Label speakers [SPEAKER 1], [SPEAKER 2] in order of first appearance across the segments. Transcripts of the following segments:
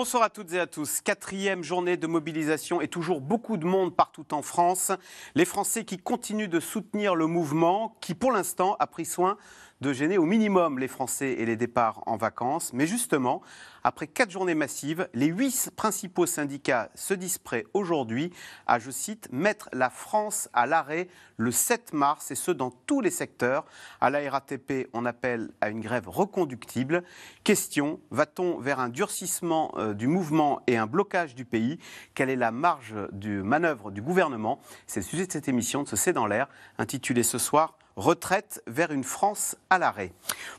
[SPEAKER 1] Bonsoir à toutes et à tous. Quatrième journée de mobilisation et toujours beaucoup de monde partout en France. Les Français qui continuent de soutenir le mouvement qui, pour l'instant, a pris soin de gêner au minimum les Français et les départs en vacances. Mais justement, après quatre journées massives, les huit principaux syndicats se disent prêts aujourd'hui à, je cite, mettre la France à l'arrêt le 7 mars, et ce, dans tous les secteurs. À la RATP, on appelle à une grève reconductible. Question, va-t-on vers un durcissement euh, du mouvement et un blocage du pays Quelle est la marge de manœuvre du gouvernement C'est le sujet de cette émission de ce C'est dans l'air, intitulée ce soir retraite vers une France à l'arrêt.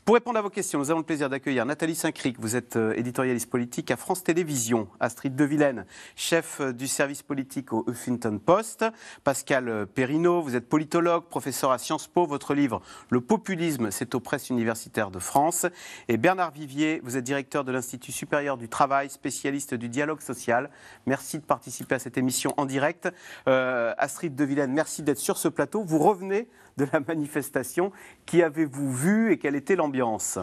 [SPEAKER 1] Pour répondre à vos questions, nous avons le plaisir d'accueillir Nathalie Saint-Cric, vous êtes euh, éditorialiste politique à France Télévisions, Astrid Devillaine, chef euh, du service politique au Huffington Post, Pascal euh, Perrineau, vous êtes politologue, professeur à Sciences Po, votre livre Le populisme, c'est aux presses universitaires de France, et Bernard Vivier, vous êtes directeur de l'Institut supérieur du travail, spécialiste du dialogue social. Merci de participer à cette émission en direct. Euh, Astrid Devillaine, merci d'être sur ce plateau. Vous revenez de la manifestation. Qui avez-vous vu et quelle était l'ambiance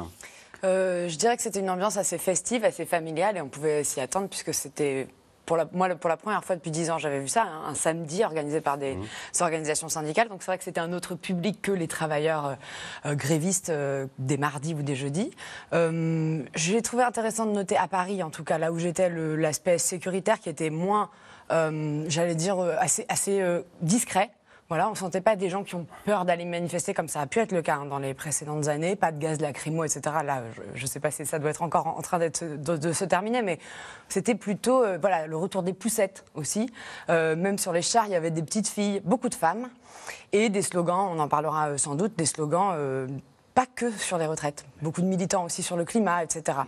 [SPEAKER 2] euh, Je dirais que c'était une ambiance assez festive, assez familiale et on pouvait s'y attendre puisque c'était pour la, moi, pour la première fois depuis dix ans, j'avais vu ça, hein, un samedi organisé par des mmh. organisations syndicales. Donc c'est vrai que c'était un autre public que les travailleurs euh, euh, grévistes des mardis ou des jeudis. J'ai trouvé intéressant de noter à Paris, en tout cas là où j'étais, l'aspect sécuritaire qui était moins, j'allais dire, assez discret voilà, on ne sentait pas des gens qui ont peur d'aller manifester comme ça a pu être le cas hein, dans les précédentes années. Pas de gaz lacrymo, etc. Là, je ne sais pas si ça doit être encore en train de, de, se terminer, mais c'était plutôt euh, voilà, le retour des poussettes aussi. Euh, même sur les chars, il y avait des petites filles, beaucoup de femmes, et des slogans, on en parlera euh, sans doute, des slogans pas que sur les retraites. Beaucoup de militants aussi sur le climat, etc.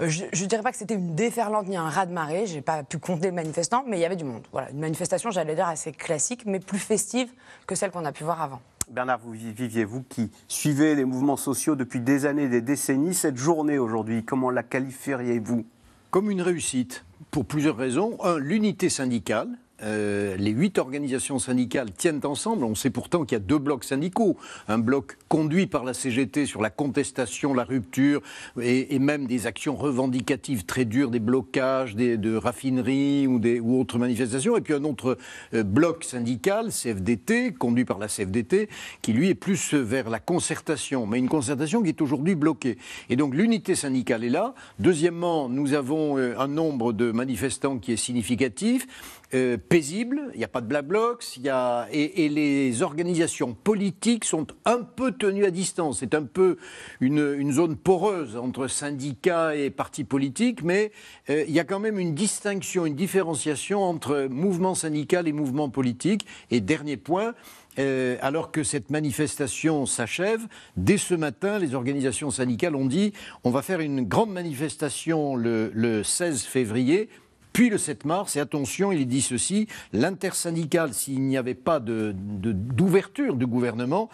[SPEAKER 2] Euh, je ne dirais pas que c'était une déferlante ni un raz-de-marée, j'ai pas pu compter les manifestants, mais il y avait du monde. Voilà, une manifestation, j'allais dire, assez classique, mais plus festive que celle qu'on a pu voir
[SPEAKER 1] avant. Bernard vous viviez, vous qui suivez les mouvements sociaux depuis des années, des décennies, cette
[SPEAKER 3] journée aujourd'hui, comment la qualifieriez-vous Comme une réussite, pour plusieurs raisons. Un, l'unité syndicale, euh, les huit organisations syndicales tiennent ensemble. On sait pourtant qu'il y a deux blocs syndicaux. Un bloc conduit par la CGT sur la contestation, la rupture et, même des actions revendicatives très dures, des blocages de raffineries ou, des, autres manifestations. Et puis un autre euh, bloc syndical, CFDT, conduit par la CFDT, qui lui est plus vers la concertation, mais une concertation qui est aujourd'hui bloquée. Et donc l'unité syndicale est là. Deuxièmement, nous avons euh, un nombre de manifestants qui est significatif. Euh, paisible, il n'y a pas de blablox, y a... et, les organisations politiques sont un peu tenues à distance. C'est un peu une, zone poreuse entre syndicats et partis politiques, mais euh, il y a quand même une distinction, une différenciation entre mouvement syndical et mouvement politique. Et dernier point, euh, alors que cette manifestation s'achève, dès ce matin, les organisations syndicales ont dit on va faire une grande manifestation le, le 16 février puis le 7 mars, et attention, il dit ceci, l'intersyndicale, s'il n'y avait pas d'ouverture de, du gouvernement,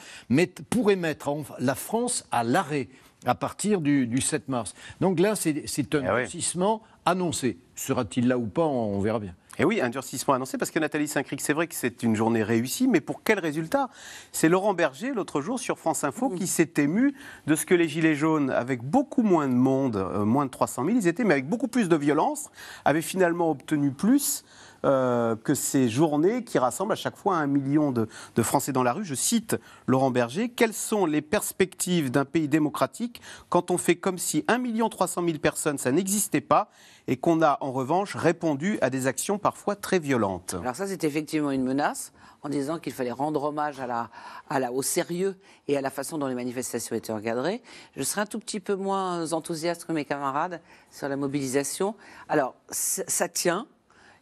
[SPEAKER 3] pourrait mettre la France à l'arrêt à partir du, 7 mars. Donc là, c'est un eh annoncé. Sera-t-il là ou pas On verra
[SPEAKER 1] bien. Et eh oui, un durcissement annoncé parce que Nathalie Saint-Cric, c'est vrai que c'est une journée réussie, mais pour quel résultat C'est Laurent Berger, l'autre jour, sur France Info, mmh. qui s'est ému de ce que les Gilets jaunes, avec beaucoup moins de monde, euh, moins de 300 000, ils étaient, mais avec beaucoup plus de violence, avaient finalement obtenu plus euh, que ces journées qui rassemblent à chaque fois un million de, Français dans la rue. Je cite Laurent Berger Quelles sont les perspectives d'un pays démocratique quand on fait comme si 1 300 000 personnes, ça n'existait pas et qu'on a en revanche répondu à des actions parfois très violentes
[SPEAKER 4] Alors, ça, c'est effectivement une menace en disant qu'il fallait rendre hommage à la, à au sérieux et à la façon dont les manifestations étaient encadrées. Je serai un tout petit peu moins enthousiaste que mes camarades sur la mobilisation. Alors, ça tient,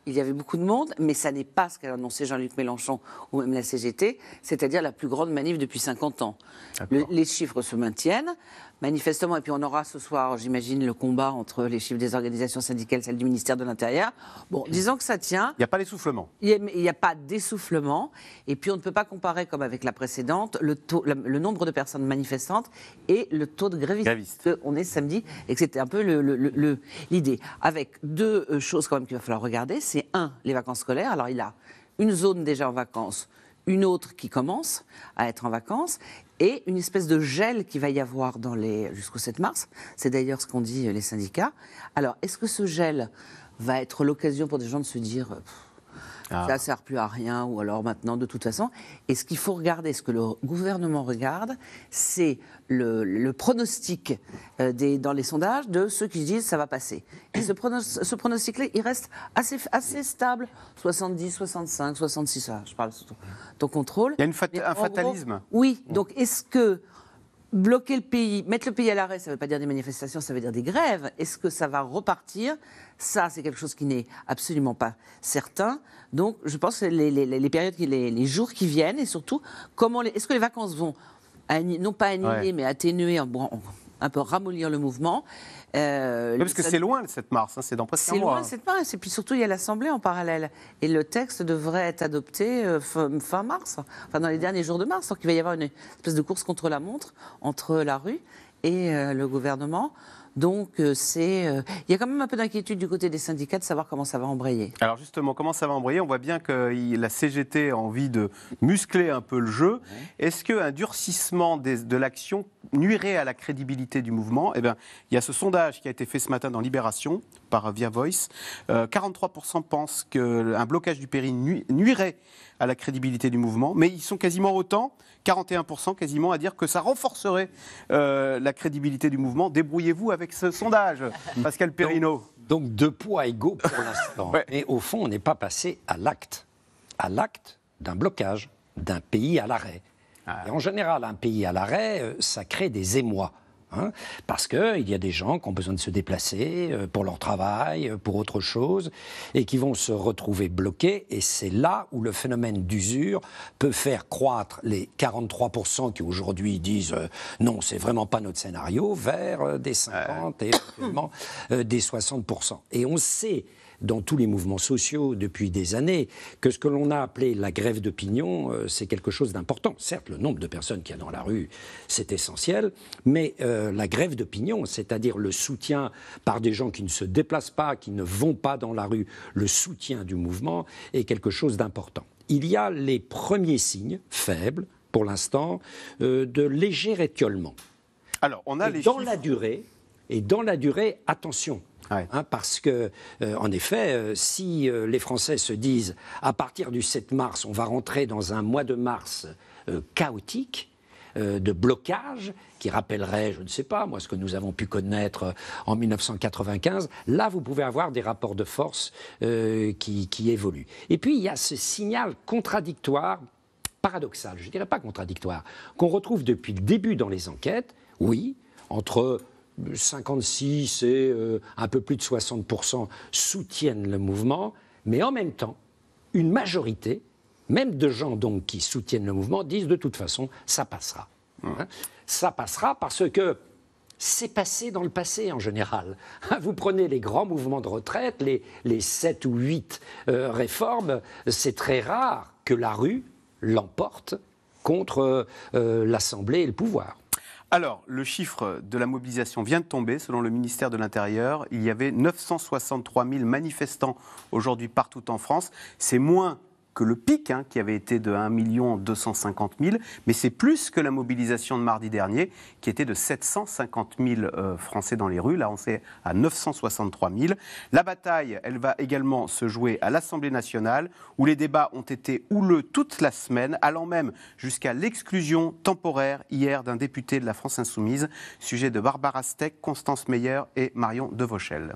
[SPEAKER 4] il y avait beaucoup de monde, mais ça n'est pas ce qu'a annoncé Jean-Luc Mélenchon ou même la CGT, c'est-à-dire la plus grande manif depuis 50 ans. les chiffres se maintiennent manifestement, et puis on aura ce soir, j'imagine, le combat entre les chiffres des organisations syndicales, celles du ministère de l'Intérieur. Bon, disons que ça tient. Il n'y a pas d'essoufflement. Il n'y a, pas d'essoufflement. Et puis on ne peut pas comparer, comme avec la précédente, le, nombre de personnes manifestantes et le taux de grévistes. On est samedi, et c'était un peu l'idée. Avec deux euh, choses quand même qu'il va falloir regarder, c'est un, les vacances scolaires. Alors il a une zone déjà en vacances une autre qui commence à être en vacances, et une espèce de gel qui va y avoir dans les jusqu'au 7 mars. C'est d'ailleurs ce qu'ont dit euh, les syndicats. Alors, est-ce que ce gel va être l'occasion pour des gens de se dire euh, ah. ça ne sert plus à rien, ou alors maintenant, de toute façon. Et ce qu'il faut regarder, ce que le gouvernement regarde, c'est le, pronostic euh, des, dans les sondages de ceux qui disent ça va passer. Et ce, pronostic, là il reste assez, assez stable, 70, 65, 66, ça, je parle sous ton, contrôle. Il y a un fatalisme. oui, donc est-ce que bloquer le pays, mettre le pays à l'arrêt, ça ne veut pas dire des manifestations, ça veut dire des grèves. Est-ce que ça va repartir Ça, c'est quelque chose qui n'est absolument pas certain. Donc, je pense que les, périodes, les, les, jours qui viennent, et surtout, comment est-ce que les vacances vont, non pas annuler, mais atténuer, un peu ramollir le mouvement euh, parce que c'est loin
[SPEAKER 1] le 7 mars, hein, c'est dans presque C'est loin le 7
[SPEAKER 4] mars, et puis surtout il y a l'Assemblée en parallèle. Et le texte devrait être adopté euh, fin, mars, enfin dans les derniers jours de mars. Donc il va y avoir une espèce de course contre la montre entre la rue et euh, le gouvernement. Donc, euh, c'est, euh, il y a quand même un peu d'inquiétude du côté des syndicats de savoir comment ça va embrayer.
[SPEAKER 1] Alors, justement, comment ça va embrayer On voit bien que la CGT a envie de muscler un peu le jeu. Est-ce qu'un durcissement de l'action nuirait à la crédibilité du mouvement Eh bien, il y a ce sondage qui a été fait ce matin dans Libération par Via Voice. 43% euh, pensent qu'un blocage du Périn nuirait à la crédibilité du mouvement, mais ils sont quasiment autant, 41% quasiment, à dire que ça renforcerait euh, la crédibilité du mouvement. Débrouillez-vous
[SPEAKER 5] avec ce sondage, Pascal Perrineau. Donc, deux poids égaux pour l'instant. Mais au fond, on n'est pas passé à l'acte, à l'acte d'un blocage, d'un pays à l'arrêt. Ah. Et en général, un pays à l'arrêt, euh, ça crée des émois. Hein, parce qu'il y a des gens qui ont besoin de se déplacer euh, pour leur travail, euh, pour autre chose, et qui vont se retrouver bloqués. Et c'est là où le phénomène d'usure peut faire croître les 43% qui aujourd'hui disent euh, non, c'est vraiment pas notre scénario, vers des 50 et des 60%. Et on sait dans tous les mouvements sociaux depuis des années, que ce que l'on a appelé la grève d'opinion, euh, c'est quelque chose d'important. Certes, le nombre de personnes qui y a dans la rue, c'est essentiel, mais euh, la grève d'opinion, c'est-à-dire le soutien par des gens qui ne se déplacent pas, qui ne vont pas dans la rue, le soutien du mouvement est quelque chose d'important. Il y a les premiers signes faibles, pour l'instant, euh, de léger étiolement. Alors, on a les dans la durée, et dans la durée, attention, Hein, parce que, euh, en effet, euh, si euh, les Français se disent à partir du 7 mars, on va rentrer dans un mois de mars chaotique, de blocage, qui rappellerait, je ne sais pas, moi, ce que nous avons pu connaître en 1995, là, vous pouvez avoir des rapports de force qui, qui évoluent. Et puis, il y a ce signal contradictoire, paradoxal, je ne dirais pas contradictoire, qu'on retrouve depuis le début dans les enquêtes, oui, entre 56 et euh, un peu plus de 60% soutiennent le mouvement, mais en même temps, une majorité, même de gens donc qui soutiennent le mouvement, disent de toute façon, ça passera. Hein. ça passera parce que c'est passé dans le passé en général. Hein. Vous prenez les grands mouvements de retraite, les, 7 ou 8 euh, réformes, c'est très rare que la rue l'emporte contre euh, l'Assemblée et le pouvoir. Alors, le chiffre de la mobilisation vient de tomber.
[SPEAKER 1] Selon le ministère de l'Intérieur, il y avait 963 000 manifestants aujourd'hui partout en France. C'est moins que le pic, hein, qui avait été de 1 250 000, mais c'est plus que la mobilisation de mardi dernier, qui était de 750 000 euh, Français dans les rues. Là, on s'est à 963 000. La bataille, elle va également se jouer à l'Assemblée nationale, où les débats ont été houleux toute la semaine, allant même jusqu'à l'exclusion temporaire hier d'un député de la France insoumise, sujet de Barbara Steck, Constance Meyer et Marion Devauchel.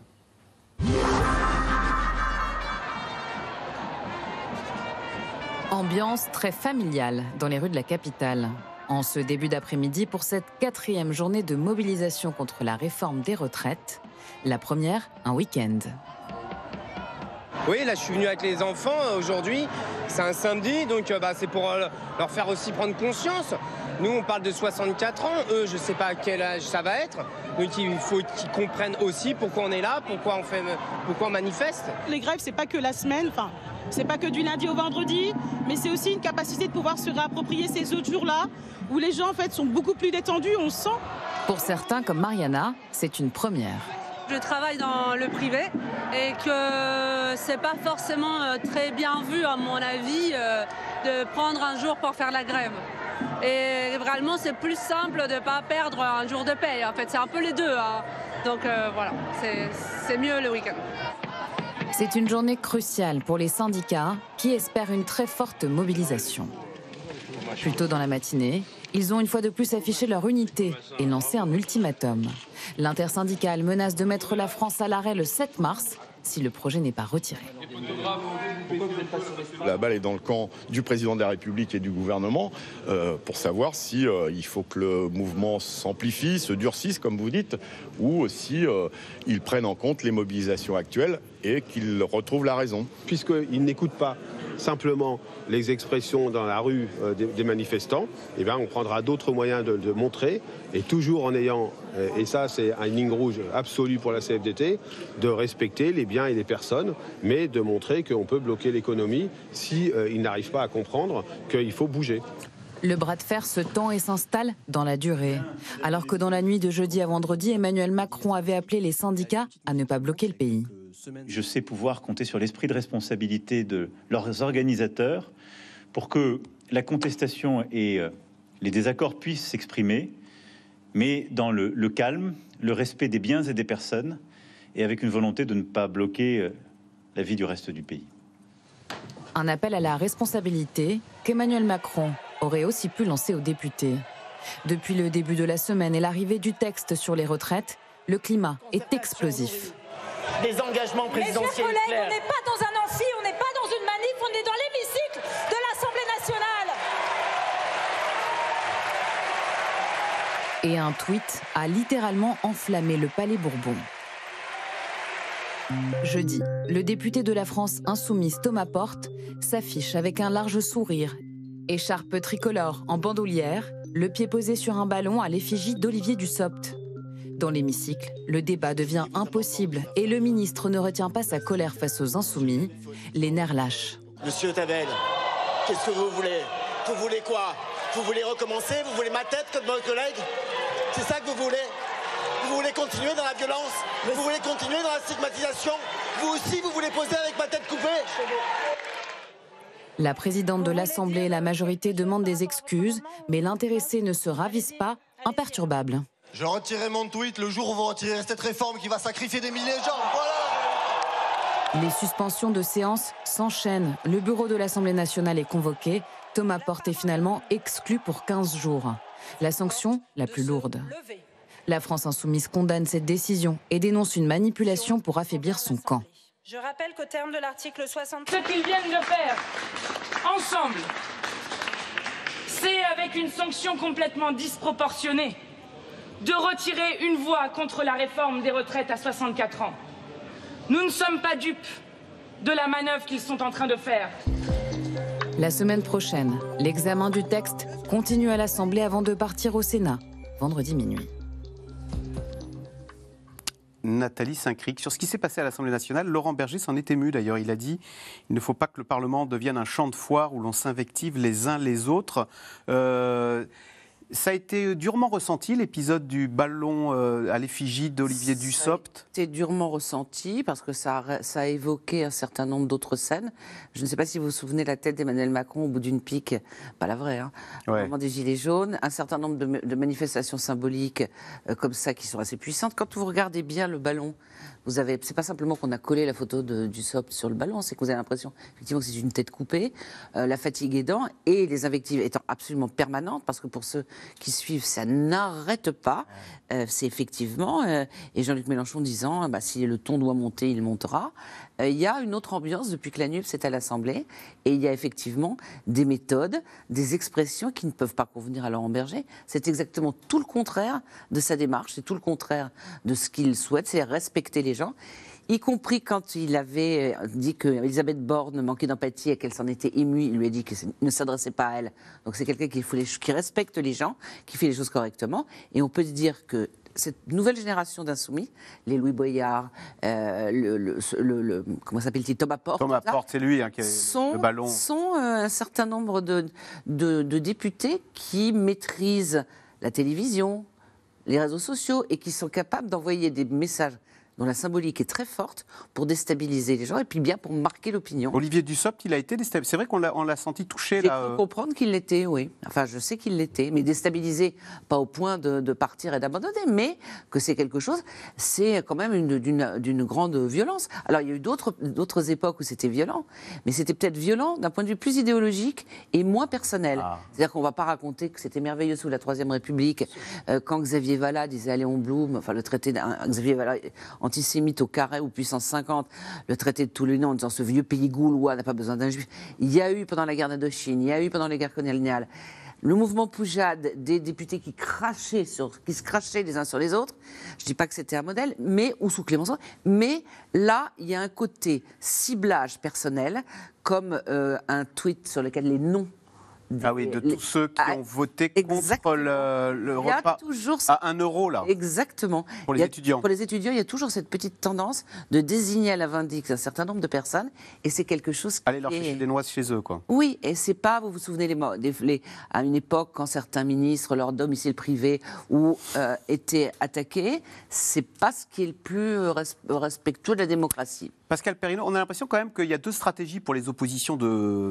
[SPEAKER 6] Ambiance très familiale dans les rues de la capitale. En ce début d'après-midi, pour cette quatrième journée de mobilisation contre la réforme des retraites, la première, un week-end.
[SPEAKER 5] Oui, là je suis venu avec les enfants euh, aujourd'hui. C'est un samedi, donc euh, bah, c'est pour euh, leur faire aussi prendre conscience. Nous, on parle de 64 ans. Eux, je ne sais pas à quel âge ça va être. Donc il faut
[SPEAKER 1] qu'ils comprennent aussi pourquoi on est là, pourquoi on, fait, pourquoi on manifeste. Les grèves, c'est pas que la semaine. Enfin, c'est pas que du lundi au vendredi, mais c'est aussi une capacité de pouvoir se réapproprier ces autres
[SPEAKER 6] jours-là où les gens en fait sont beaucoup plus détendus, on sent. Pour certains comme Mariana, c'est une première.
[SPEAKER 7] Je travaille dans le privé et que c'est pas forcément euh, très bien vu à mon avis euh, de prendre un jour pour faire la grève. Et vraiment, c'est plus simple de ne pas perdre un jour de paye. En fait, c'est un peu les deux. Hein. Donc euh, voilà, c'est mieux le week-end.
[SPEAKER 6] C'est une journée cruciale pour les syndicats qui espèrent une très forte mobilisation. Plus tôt dans la matinée, ils ont une fois de plus affiché leur unité et lancé un ultimatum. L'intersyndicale menace de mettre la France à l'arrêt le 7 mars si le projet n'est pas retiré.
[SPEAKER 3] La balle est dans le camp du président de la République et du gouvernement euh, pour savoir si euh, il faut que le mouvement s'amplifie, se durcisse, comme vous dites, ou si euh, ils prennent en compte les mobilisations actuelles et qu'ils retrouvent la raison.
[SPEAKER 1] Puisqu'ils n'écoutent pas simplement les expressions dans la rue euh, des, manifestants, eh bien, on prendra d'autres moyens de, montrer, et toujours en ayant, euh, et ça c'est un ligne rouge absolue pour la CFDT, de respecter les biens et les personnes, mais de montrer qu'on peut bloquer l'économie s'ils euh, n'arrivent pas à comprendre qu'il faut bouger.
[SPEAKER 6] Le bras de fer se tend et s'installe dans la durée. Alors que dans la nuit de jeudi à vendredi, Emmanuel Macron avait appelé les syndicats à ne pas bloquer le pays
[SPEAKER 1] je sais pouvoir compter sur l'esprit de responsabilité de leurs organisateurs pour que la contestation et euh, les désaccords puissent s'exprimer, mais dans le, calme, le respect des biens et des personnes, et avec une volonté de ne pas bloquer euh, la vie du reste du pays.
[SPEAKER 6] Un appel à la responsabilité qu'Emmanuel Macron aurait aussi pu lancer aux députés. Depuis le début de la semaine et l'arrivée du texte sur les retraites, le climat est explosif
[SPEAKER 2] des engagements présidentiels. on n'est pas dans un amphi, on n'est pas dans une manif, on est dans l'hémicycle de l'Assemblée nationale.
[SPEAKER 6] Et un tweet a littéralement enflammé le Palais Bourbon. Jeudi, le député de la France insoumise Thomas Porte s'affiche avec un large sourire, écharpe tricolore en bandoulière, le pied posé sur un ballon à l'effigie d'Olivier Dussopt. Dans l'hémicycle, le débat devient impossible et le ministre ne retient pas sa colère face aux insoumis. Les nerfs lâchent.
[SPEAKER 3] Monsieur Tavel, qu'est-ce que vous voulez Vous voulez quoi Vous voulez
[SPEAKER 1] recommencer Vous voulez ma tête comme votre collègue C'est ça que vous voulez Vous voulez continuer dans la violence Vous voulez continuer dans la stigmatisation Vous aussi, vous voulez poser avec ma tête coupée
[SPEAKER 6] la présidente de l'Assemblée et la majorité demandent des excuses, mais l'intéressé ne se ravise pas, imperturbable.
[SPEAKER 7] Je retirerai mon tweet le jour où vous retirerez cette réforme qui va sacrifier des milliers de gens.
[SPEAKER 6] Voilà Les suspensions de séance s'enchaînent. Le bureau de l'Assemblée nationale est convoqué. Thomas Porte est finalement exclu pour 15 jours. La sanction la plus lourde. La France insoumise condamne cette décision et dénonce une manipulation pour affaiblir son camp.
[SPEAKER 7] Je rappelle qu'au terme de l'article 60... Ce qu'ils viennent de faire, ensemble, c'est avec une
[SPEAKER 2] sanction complètement disproportionnée de retirer une voix contre la réforme des retraites à 64 ans. Nous ne sommes pas dupes de la manœuvre qu'ils
[SPEAKER 6] sont en train de faire. La semaine prochaine, l'examen du texte continue à l'Assemblée avant de partir au Sénat, vendredi minuit.
[SPEAKER 1] Nathalie Saint-Cric. Sur ce qui s'est passé à l'Assemblée nationale, Laurent Berger s'en est ému d'ailleurs. Il a dit il ne faut pas que le Parlement devienne un champ de foire où l'on s'invective les uns les autres. Euh, ça a été euh, durement ressenti, l'épisode du ballon euh, à l'effigie d'Olivier Dussopt C'était durement ressenti parce que ça a, évoqué un certain nombre d'autres scènes.
[SPEAKER 4] Je ne sais pas si vous vous souvenez la tête d'Emmanuel Macron au bout d'une pique, pas la vraie, hein, des Gilets jaunes, un certain nombre de, manifestations symboliques euh, comme ça qui sont assez puissantes. Quand vous regardez bien le ballon vous avez, c'est pas simplement qu'on a collé la photo du SOP sur le ballon, c'est que vous avez l'impression effectivement que c'est une tête coupée, euh, la fatigue aidant et les invectives étant absolument permanentes, parce que pour ceux qui suivent, ça n'arrête pas. Euh, c'est effectivement, euh, et Jean-Luc Mélenchon disant, bah, si le ton doit monter, il montera. Il y a une autre ambiance depuis que la NUP c'est à l'Assemblée, et il y a effectivement des méthodes, des expressions qui ne peuvent pas convenir à Laurent Berger. C'est exactement tout le contraire de sa démarche, c'est tout le contraire de ce qu'il souhaite, c'est respecter les gens, y compris quand il avait euh, dit que Elisabeth Borne manquait d'empathie et qu'elle s'en était émue. Il lui a dit qu'il ne s'adressait pas à elle. Donc c'est quelqu'un qui, qui respecte les gens, qui fait les choses correctement. Et on peut dire que cette nouvelle génération d'insoumis, les Louis Boyard, euh, le, comment s'appelle-t-il, Thomas Porte, Thomas Porte, c'est lui hein, qui sont, le ballon. Sont euh, un certain nombre de, députés qui maîtrisent la télévision, les réseaux sociaux et qui sont capables d'envoyer des messages dont la symbolique est très forte pour déstabiliser les gens et puis bien pour marquer l'opinion.
[SPEAKER 1] Olivier Dussopt, il a été déstabilisé. C'est vrai qu'on l'a senti touché Il faut euh.
[SPEAKER 4] comprendre qu'il l'était, oui. Enfin, je sais qu'il l'était, mais déstabilisé, pas au point de, partir et d'abandonner, mais que c'est quelque chose, c'est quand même d'une grande violence. Alors, il y a eu d'autres époques où c'était violent, mais c'était peut-être violent d'un point de vue plus idéologique et moins personnel. Ah. C'est-à-dire qu'on ne va pas raconter que c'était merveilleux sous la Troisième République, euh, quand Xavier Vallat disait à Léon enfin, le traité Xavier Vallat antisémite au carré ou puissance 50, le traité de Toulon en disant ce vieux pays gaulois n'a pas besoin d'un juif. Il y a eu pendant la guerre d'Indochine, il y a eu pendant les guerres coloniales le mouvement Poujade, des députés qui crachaient sur, qui se crachaient les uns sur les autres. Je ne dis pas que c'était un modèle, mais ou sous Clémenceau. Mais là, il y a un côté ciblage personnel, comme euh, un tweet sur lequel les noms
[SPEAKER 1] ah oui, de tous ceux qui ah, ont voté
[SPEAKER 4] contre
[SPEAKER 1] le,
[SPEAKER 4] repas toujours à 1 euro là. Exactement. Pour les étudiants. Pour les étudiants, il y a toujours cette petite tendance de désigner à la vindicte un certain nombre de personnes, et c'est quelque chose. Qui Allez leur des noix chez eux, quoi. Oui, et c'est pas. Vous vous souvenez les, les, à une époque quand certains ministres, leurs domiciles privé, ou euh, étaient attaqués, c'est pas ce
[SPEAKER 1] qui est le plus respectueux de la démocratie. Pascal Perrino, on a l'impression quand même qu'il y a deux stratégies pour les oppositions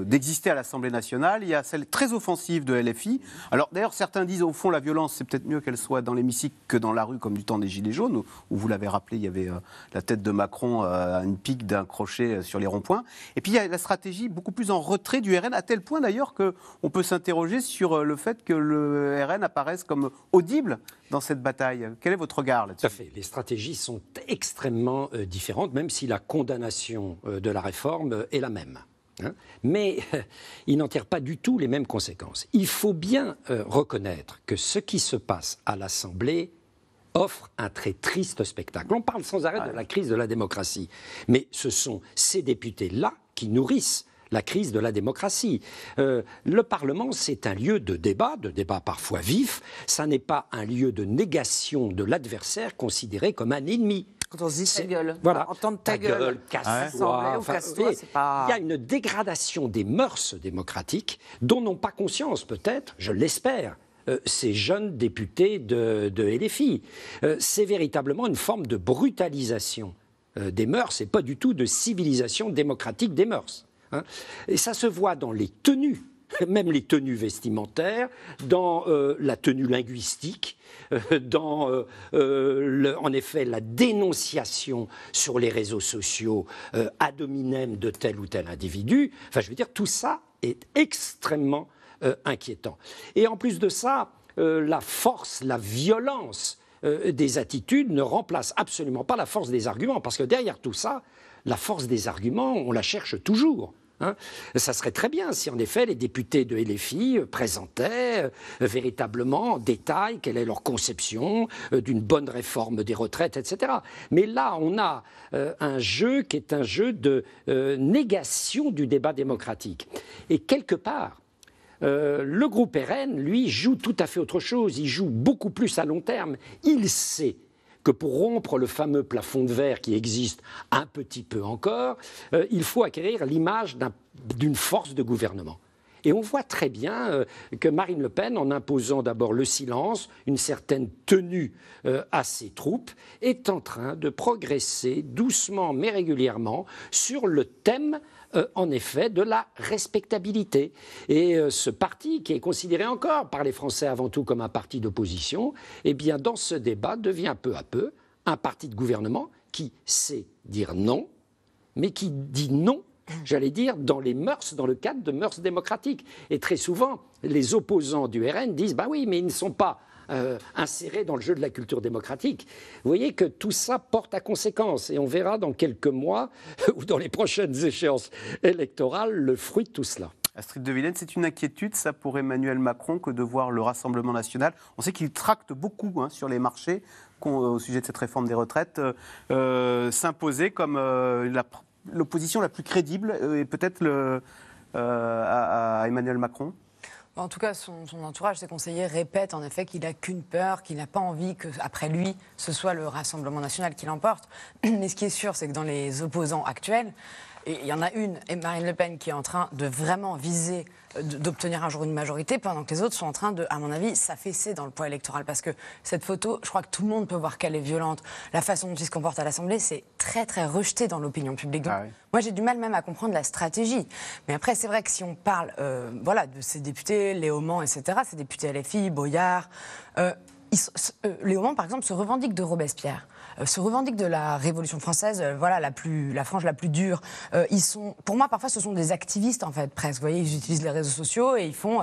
[SPEAKER 1] d'exister à l'Assemblée nationale. Il y a celle très offensive de LFI. Alors d'ailleurs, certains disent au fond la violence, c'est peut-être mieux qu'elle soit dans l'hémicycle que dans la rue, comme du temps des Gilets jaunes, où, vous l'avez rappelé, il y avait euh, la tête de Macron euh, à une pique d'un crochet euh, sur les ronds-points. Et puis il y a la stratégie beaucoup plus en retrait du RN, à tel point d'ailleurs qu'on peut s'interroger sur le fait que
[SPEAKER 5] le RN apparaisse comme audible dans cette bataille. Quel est votre regard là-dessus Tout à fait. Les stratégies sont extrêmement différentes, même si la condamnation euh, de la réforme euh, est la même. Hein. Mais euh, il n'en tire pas du tout les mêmes conséquences. Il faut bien reconnaître que ce qui se passe à l'Assemblée offre un très triste spectacle. On parle sans arrêt de la crise de la démocratie. Mais ce sont ces députés-là qui nourrissent la crise de la démocratie. le Parlement, c'est un lieu de débat, de débat parfois vif. Ça n'est pas un lieu de négation de l'adversaire considéré comme un ennemi quand on se dit ta gueule, entendre ta, gueule, casse hein Il y a une dégradation des mœurs démocratiques dont n'ont pas conscience, peut-être, je l'espère, euh, ces jeunes députés de, de LFI. Euh, c'est véritablement une forme de brutalisation euh, des mœurs et pas du tout de civilisation démocratique des mœurs. Hein. Et ça se voit dans les tenues même les tenues vestimentaires, dans euh, la tenue linguistique, euh, dans, euh, en effet, la dénonciation sur les réseaux sociaux ad hominem de tel ou tel individu. Enfin, je veux dire, tout ça est extrêmement inquiétant. Et en plus de ça, la force, la violence des attitudes ne remplace absolument pas la force des arguments, parce que derrière tout ça, la force des arguments, on la cherche toujours. Hein. ça serait très bien si, en effet, les députés de LFI euh, présentaient euh, véritablement en détail quelle est leur conception euh, d'une bonne réforme des retraites, etc. Mais là, on a un jeu qui est un jeu de négation du débat démocratique. Et quelque part, le groupe RN, lui, joue tout à fait autre chose. Il joue beaucoup plus à long terme. Il sait que pour rompre le fameux plafond de verre qui existe un petit peu encore, euh, il faut acquérir l'image d'une force de gouvernement. Et on voit très bien euh, que Marine Le Pen, en imposant d'abord le silence, une certaine tenue euh, à ses troupes, est en train de progresser doucement mais régulièrement sur le thème euh, en effet de la respectabilité. Et ce parti, qui est considéré encore par les Français avant tout comme un parti d'opposition, eh bien, dans ce débat, devient peu à peu un parti de gouvernement qui sait dire non, mais qui dit non j'allais dire, dans les mœurs, dans le cadre de mœurs démocratiques. Et très souvent, les opposants du RN disent, bah oui, mais ils ne sont pas euh, insérés dans le jeu de la culture démocratique. Vous voyez que tout ça porte à conséquence et on verra dans quelques mois ou dans les prochaines échéances électorales le fruit de tout cela.
[SPEAKER 1] Astrid de Villene, c'est une inquiétude, ça pour Emmanuel Macron, que de voir le Rassemblement national. On sait qu'il tracte beaucoup hein, sur les marchés euh, au sujet de cette réforme des retraites, euh, s'imposer comme la la l'opposition la plus crédible euh, et peut-être euh, à, Emmanuel Macron
[SPEAKER 2] en tout cas, son, entourage, ses conseillers répètent en effet qu'il n'a qu'une peur, qu'il n'a pas envie que, après lui, ce soit le Rassemblement national qui l'emporte. Mais ce qui est sûr, c'est que dans les opposants actuels, il y en a une, Marine Le Pen, qui est en train de vraiment viser d'obtenir un jour une majorité pendant que les autres sont en train de, à mon avis, s'affaisser dans le poids électoral. Parce que cette photo, je crois que tout le monde peut voir qu'elle est violente. La façon dont il se comporte à l'Assemblée, c'est très, très rejeté dans l'opinion publique. Ah moi, j'ai du mal même à comprendre la stratégie. Mais après, c'est vrai que si on parle euh, voilà, de ces députés, Léoman etc., ces députés LFI, Boyard, euh, ils, euh, par exemple, se revendique de Robespierre. Euh, se revendiquent de la Révolution française, euh, voilà la plus, la frange la plus dure. Euh, ils sont, pour moi, parfois, ce sont des activistes en fait, presque. Vous voyez, ils utilisent les réseaux sociaux et ils font.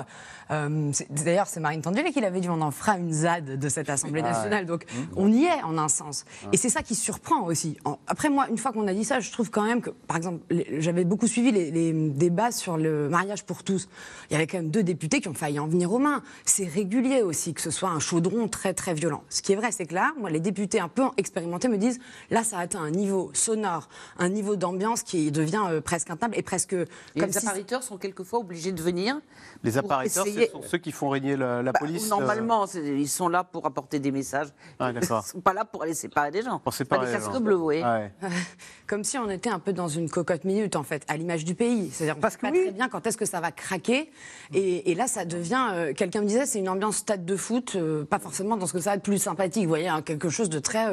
[SPEAKER 2] D'ailleurs, c'est Marine Tandulé qui l'avait dit. On en fera une ZAD de cette Assemblée ah nationale. Donc, mmh. on y est en un sens. Ah. Et c'est ça qui surprend aussi. Après, moi, une fois qu'on a dit ça, je trouve quand même que, par exemple, j'avais beaucoup suivi les, débats sur le mariage pour tous. Il y avait quand même deux députés qui ont failli en venir aux mains. C'est régulier aussi que ce soit un chaudron très très violent. Ce qui est vrai, c'est que là, moi, les députés un peu me disent là, ça atteint un niveau sonore, un niveau d'ambiance qui devient euh, presque intenable et presque. comme les si appariteurs sont quelquefois obligés de venir.
[SPEAKER 4] Les appariteurs, ce sont ceux
[SPEAKER 1] qui font régner la, bah,
[SPEAKER 4] police. Euh. Normalement, ils sont là pour apporter des messages. Ah, ils ne sont pas là pour aller séparer des gens. Pour séparer pas des casques bleus, oui.
[SPEAKER 2] comme si on était un peu dans une cocotte minute, en fait, à l'image du pays. C'est-à-dire, on ne sait pas très bien quand est-ce que ça va craquer. Et, là, ça devient. Euh, quelqu'un me disait, c'est une ambiance stade de foot, pas forcément dans ce que ça va être plus sympathique. Vous voyez, hein, quelque chose de très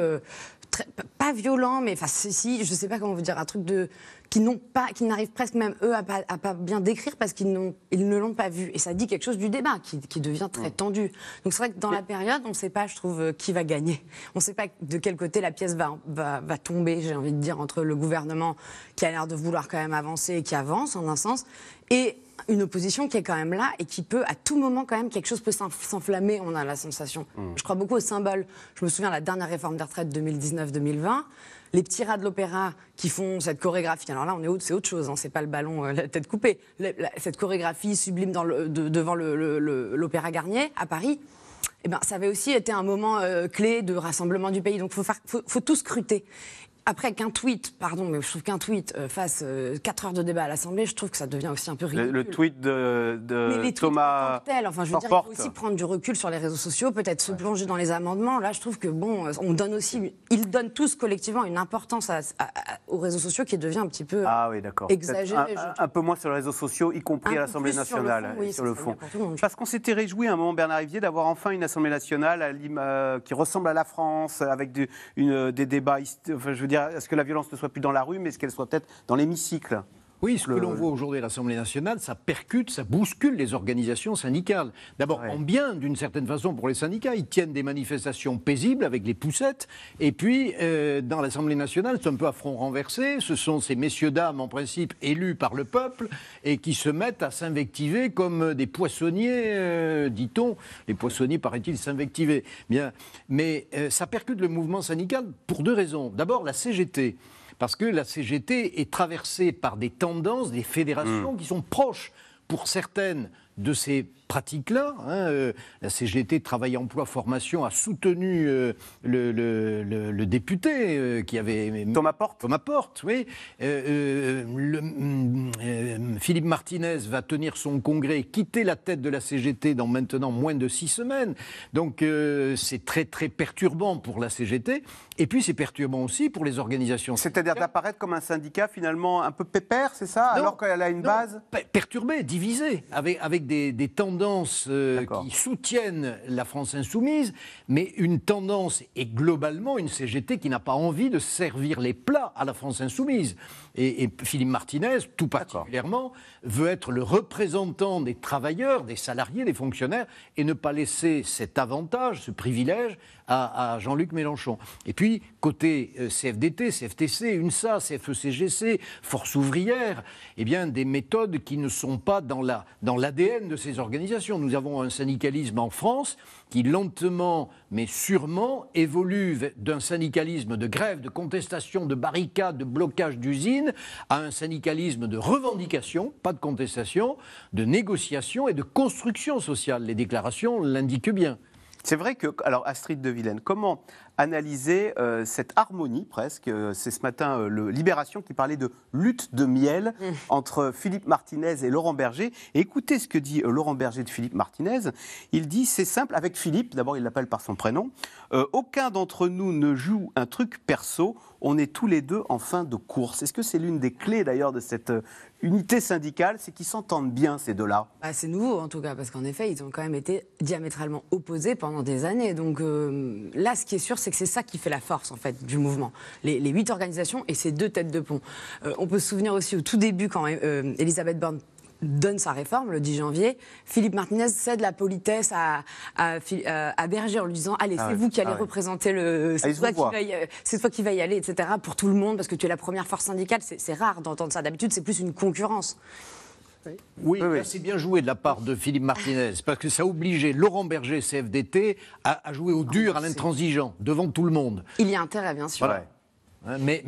[SPEAKER 2] pas violent, mais enfin, si, je sais pas comment vous dire, un truc de qui n'ont n'arrivent presque même eux à pas, bien décrire parce qu'ils ne l'ont pas vu. Et ça dit quelque chose du débat qui, devient très mm. tendu. Donc c'est vrai que dans la période, on ne sait pas, je trouve, euh, qui va gagner. On ne sait pas de quel côté la pièce va, va tomber. J'ai envie de dire entre le gouvernement qui a l'air de vouloir quand même avancer et qui avance en un sens et une opposition qui est quand même là et qui peut, à tout moment, quand même, quelque chose peut s'enflammer, on a la sensation. Mm. Je crois beaucoup au symbole. Je me souviens de la dernière réforme des retraites 2019-2020 les petits rats de l'opéra qui font cette chorégraphie. Alors là, on est autre, c'est autre chose, hein, c'est pas le ballon euh, la tête coupée. cette chorégraphie sublime dans le, devant l'opéra Garnier à Paris. Eh ben, ça avait aussi été un moment euh, clé de rassemblement du pays. Donc, faut, faut tout scruter après qu'un tweet, pardon, mais je trouve qu'un tweet euh, fasse 4 euh, heures de débat à l'Assemblée, je trouve que ça devient aussi un peu ridicule. Le, tweet
[SPEAKER 1] de, de mais les Thomas. Tel. Enfin, je veux dire, il faut aussi
[SPEAKER 2] prendre du recul sur les réseaux sociaux, peut-être se plonger dans les amendements. Là, je trouve que, bon, euh, on donne aussi. Ils donnent tous collectivement une importance aux réseaux sociaux qui devient un petit peu ah, oui, exagérée. Un,
[SPEAKER 1] peu moins sur les réseaux sociaux, y compris à l'Assemblée nationale, sur le fond. Parce qu'on s'était réjoui à un moment, Bernard Rivier, d'avoir enfin une Assemblée nationale qui ressemble à la France, avec du, une, des débats, enfin, je veux dire, est ce que la violence ne soit plus dans la rue, mais est-ce qu'elle soit peut-être dans l'hémicycle
[SPEAKER 3] oui, ce que l'on voit aujourd'hui à l'Assemblée nationale, ça percute, ça bouscule les organisations syndicales. D'abord, en bien, d'une certaine façon, pour les syndicats. Ils tiennent des manifestations paisibles avec les poussettes. Et puis, euh, dans l'Assemblée nationale, c'est un peu à front renversé. Ce sont ces messieurs-dames, en principe, élus par le peuple et qui se mettent à s'invectiver comme des poissonniers, euh, dit-on. Les poissonniers, paraît-il, s'invectiver. Bien. Mais euh, ça percute le mouvement syndical pour deux raisons. D'abord, la CGT. Parce que la CGT est traversée par des tendances, des fédérations mmh. qui sont proches, pour certaines, de ces pratiques-là. Hein, euh, la CGT Travail Emploi Formation a soutenu euh, le, député euh, qui avait... Thomas Porte Thomas Porte, oui. Mm, Philippe Martinez va tenir son congrès, quitter la tête de la CGT dans maintenant moins de six semaines. Donc c'est très très perturbant pour la CGT. Et puis c'est perturbant aussi pour les organisations. C'est-à-dire d'apparaître comme un syndicat finalement un peu pépère, c'est ça Alors qu'elle a une base Perturbée, divisée, avec, avec des, tendances euh, qui soutiennent la France insoumise, mais une tendance et globalement une CGT qui n'a pas envie de servir les plats à la France insoumise. Et, Philippe Martinez, tout particulièrement, veut être le représentant des travailleurs, des salariés, des fonctionnaires, et ne pas laisser cet avantage, ce privilège à, Jean-Luc Mélenchon. Et puis, côté euh, CFDT, CFTC, UNSA, CFECGC, e Force ouvrière, eh bien, des méthodes qui ne sont pas dans l'ADN de ces organisations. Nous avons un syndicalisme en France qui lentement mais sûrement évolue d'un syndicalisme de grève, de contestation, de barricades, de blocage d'usines à un syndicalisme de revendication, pas de contestation, de négociation et de construction sociale. Les déclarations l'indiquent bien. C'est vrai que, alors Astrid de Villene, comment analyser euh, cette harmonie
[SPEAKER 1] presque. Euh, c'est ce matin euh, le Libération qui parlait de lutte de miel mm. entre Philippe Martinez et Laurent Berger. écoutez ce que dit Laurent Berger de Philippe Martinez. Il dit c'est simple avec Philippe. D'abord il l'appelle par son prénom. aucun d'entre nous ne joue un truc perso. On est tous les deux en fin de course. Est-ce que c'est l'une des clés d'ailleurs de cette unité syndicale, c'est qu'ils s'entendent bien ces deux-là.
[SPEAKER 2] Bah, c'est nouveau en tout cas, parce qu'en effet, ils ont quand même été diamétralement opposés pendant des années. Donc là, ce qui est sûr, c'est que c'est ça qui fait la force en fait du mouvement. Les, huit organisations et ces deux têtes de pont. Euh, on peut se souvenir aussi au tout début quand euh, euh, Elisabeth Borne donne sa réforme le 10 janvier, Philippe Martinez cède la politesse à, à, Berger en lui disant Allez, c'est ah vous qui allez ah représenter le. Ah, c'est toi, toi, qui va y aller, etc. pour tout le monde, parce que tu es la première force syndicale. C'est rare d'entendre ça. D'habitude, c'est plus une concurrence.
[SPEAKER 3] Oui, c'est bien joué de la part de Philippe Martinez, parce que ça a obligé Laurent Berger, CFDT, à, jouer au ah, dur, à l'intransigeant, devant tout le monde.
[SPEAKER 2] Il y a intérêt, bien sûr.
[SPEAKER 3] Hein, mais,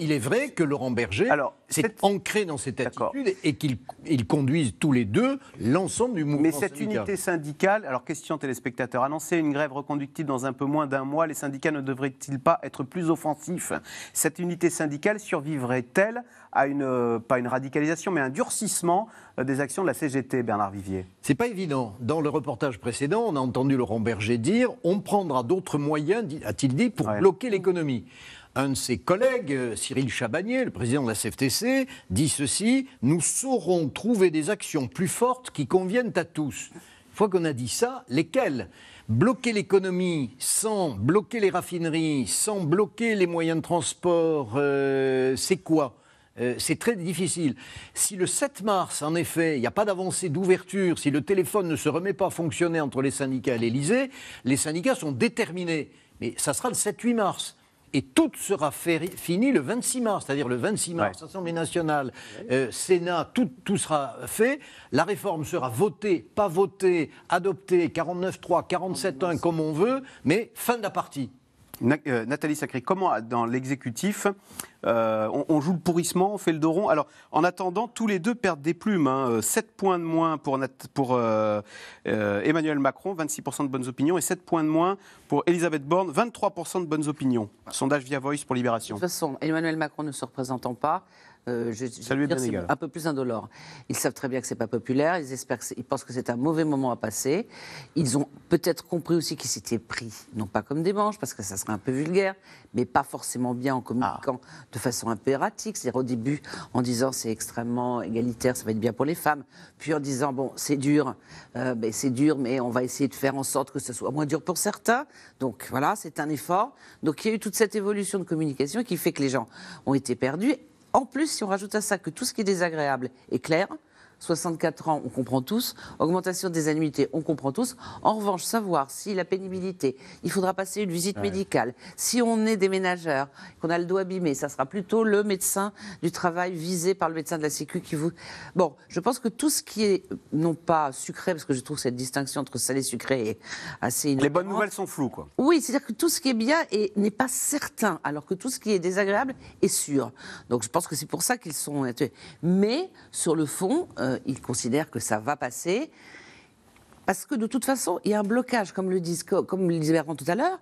[SPEAKER 3] il est vrai que Laurent Berger s'est ancré dans cette attitude et qu'ils conduisent tous les deux l'ensemble du mouvement Mais cette unité syndicale, alors question
[SPEAKER 1] téléspectateurs, annoncer une grève reconductible dans un peu moins d'un mois, les syndicats ne devraient-ils pas être plus offensifs Cette unité syndicale survivrait-elle à une, euh, pas une radicalisation, mais un
[SPEAKER 3] durcissement euh, des actions de la CGT, Bernard Vivier C'est pas évident. Dans le reportage précédent, on a entendu Laurent Berger dire on prendra d'autres moyens, a-t-il dit, pour bloquer l'économie un de ses collègues, euh, Cyril Chabagnier, le président de la CFTC, dit ceci Nous saurons trouver des actions plus fortes qui conviennent à tous. Une fois qu'on a dit ça, lesquelles bloquer l'économie sans bloquer les raffineries, sans bloquer les moyens de transport, euh, c'est quoi euh, c'est très difficile. Si le 7 mars, en effet, il n'y a pas d'avancée d'ouverture, si le téléphone ne se remet pas à fonctionner entre les syndicats et l'Elysée, les syndicats sont déterminés. Mais ça sera le 7-8 mars et tout sera fini le 26 mars, c'est-à-dire le 26 mars, Assemblée nationale, euh, Sénat, tout, tout sera fait. La réforme sera votée, pas votée, adoptée, 49-3, 47-1, comme on veut, mais fin de la partie. Euh, Nathalie Sacré, comment dans
[SPEAKER 1] l'exécutif, euh, on, joue le pourrissement, on fait le dos rond Alors, en attendant, tous les deux perdent des plumes. 7 hein. euh, points de moins pour, pour Emmanuel Macron, 26% de bonnes opinions, et 7 points de moins pour Elisabeth Borne, 23% de bonnes opinions. Sondage via Voice pour Libération. De toute façon, Emmanuel Macron ne se représentant pas, euh, je, un peu plus indolore.
[SPEAKER 4] Ils savent très bien que c'est pas populaire. Ils espèrent, pensent que c'est un mauvais moment à passer. Ils ont peut-être compris aussi qu'ils s'étaient pris, non pas comme des manches, parce que ça serait un peu vulgaire, mais pas forcément bien en communiquant ah. de façon un peu cest à au début en disant c'est extrêmement égalitaire, ça va être bien pour les femmes, puis en disant bon c'est dur, euh, ben, c'est dur, mais on va essayer de faire en sorte que ce soit moins dur pour certains. Donc voilà, c'est un effort. Donc il y a eu toute cette évolution de communication qui fait que les gens ont été perdus en plus, si on rajoute à ça que tout ce qui est désagréable est clair, 64 ans, on comprend tous. Augmentation des annuités, on comprend tous. En revanche, savoir si la pénibilité, il faudra passer une visite médicale. Si on est déménageur, qu'on a le dos abîmé, ça sera plutôt le médecin du travail visé par le médecin de la Sécu qui vous. Bon, je pense que tout ce qui est, non pas sucré, parce que je trouve cette distinction entre salé et sucré est assez Les bonnes nouvelles sont floues, quoi. Oui, c'est-à-dire que tout ce qui est bien n'est pas certain, alors que tout ce qui est désagréable est sûr. Donc je pense que c'est pour ça qu'ils sont. Mais sur le fond, euh, il euh, ils considèrent que ça va passer. Parce que de toute façon, il y a un blocage, comme le, comme disait Bertrand tout à l'heure.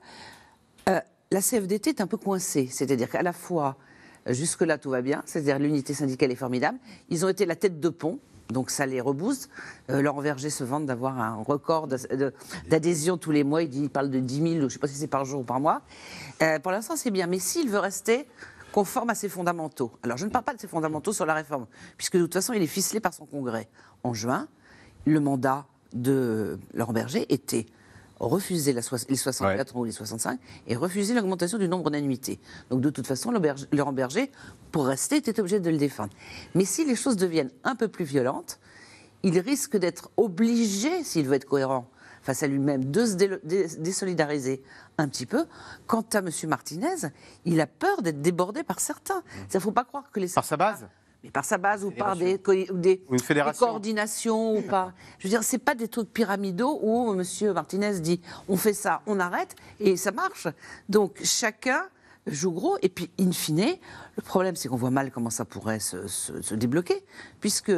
[SPEAKER 4] Euh, la CFDT est un peu coincée. C'est-à-dire qu'à la fois, euh, jusque-là, tout va bien. C'est-à-dire l'unité syndicale est formidable. Ils ont été la tête de pont. Donc ça les rebooste. leur Laurent Verger se vante d'avoir un record d'adhésion tous les mois. Il, parle de 10 000, je ne sais pas si c'est par jour ou par mois. pour l'instant, c'est bien. Mais s'il veut rester conforme à ses fondamentaux. Alors je ne parle pas de ses fondamentaux sur la réforme, puisque de toute façon il est ficelé par son Congrès. En juin, le mandat de Laurent Berger était refuser les 64 ou les 65 et refuser l'augmentation du nombre d'annuités. Donc de toute façon, Laurent Berger, pour rester, était obligé de le défendre. Mais si les choses deviennent un peu plus violentes, il risque d'être obligé, s'il veut être cohérent, face à lui-même, de se désolidariser un petit peu. Quant à M. Martinez, il a peur d'être débordé par certains. Mmh. Il ne faut pas croire que les... Par sa base ah, mais par sa base ou par des, ou des, ou des, coordinations ou pas. Je veux dire, c'est pas des trucs pyramidaux où Monsieur Martinez dit on fait ça, on arrête et ça marche. Donc chacun joue gros et puis in fine, le problème c'est qu'on voit mal comment ça pourrait se, se débloquer puisque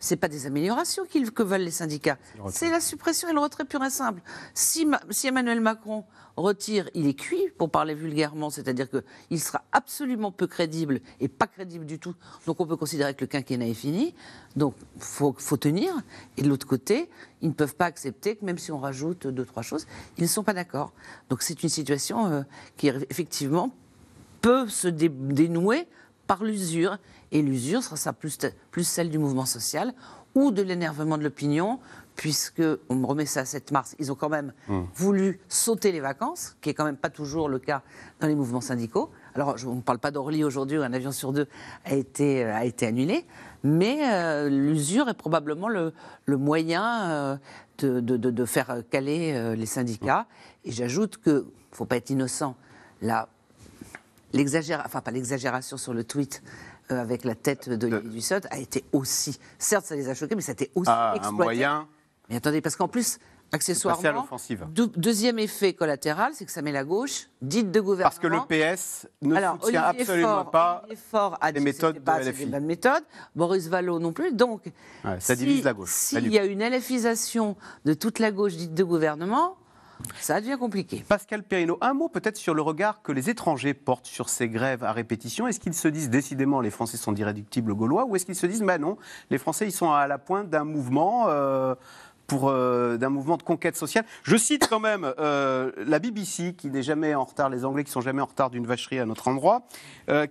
[SPEAKER 4] c'est pas des améliorations que veulent les syndicats, c'est la suppression et le retrait pur et simple. Si, Emmanuel Macron retire, il est cuit, pour parler vulgairement, c'est-à-dire qu'il sera absolument peu crédible et pas crédible du tout. Donc on peut considérer que le quinquennat est fini. Donc il faut, tenir. Et de l'autre côté, ils ne peuvent pas accepter que même si on rajoute deux, trois choses, ils ne sont pas d'accord. Donc c'est une situation euh, qui, effectivement, peut se dénouer par l'usure et l'usure sera plus, plus celle du mouvement social ou de l'énervement de l'opinion, puisque on me remet ça à 7 mars, ils ont quand même hmm. voulu sauter les vacances, qui est quand même pas toujours le cas dans les mouvements syndicaux. Alors, on ne parle pas d'Orly aujourd'hui, où un avion sur deux a été, a été annulé, mais euh, l'usure est probablement le, moyen euh, de, faire caler euh, les syndicats. Hmm. Et j'ajoute que, faut pas être innocent, enfin pas l'exagération sur le tweet, euh, avec la tête de, du sud a été aussi, certes ça les a choqués, mais ça a été aussi ah, Un moyen. Mais attendez, parce qu'en plus, Accessoirement, deuxième effet collatéral, c'est que ça met la gauche dite de gouvernement. Parce que le PS ne Alors, soutient absolument
[SPEAKER 1] pas les méthodes de pas, LFI.
[SPEAKER 4] méthode. Boris Vallot non plus. Donc,
[SPEAKER 1] ça divise la gauche. S'il y a
[SPEAKER 4] une LFisation de toute la gauche dite de gouvernement,
[SPEAKER 1] ça devient compliqué. Pascal Perrino, un mot peut-être sur le regard que les étrangers portent sur ces grèves à répétition. Est-ce qu'ils se disent décidément les Français sont aux gaulois ou est-ce qu'ils se disent bah non, les Français ils sont à la pointe d'un mouvement euh, pour euh, d'un mouvement de conquête sociale. Je cite quand même euh, la BBC qui n'est jamais en retard, les Anglais qui sont jamais en retard d'une vacherie à notre endroit,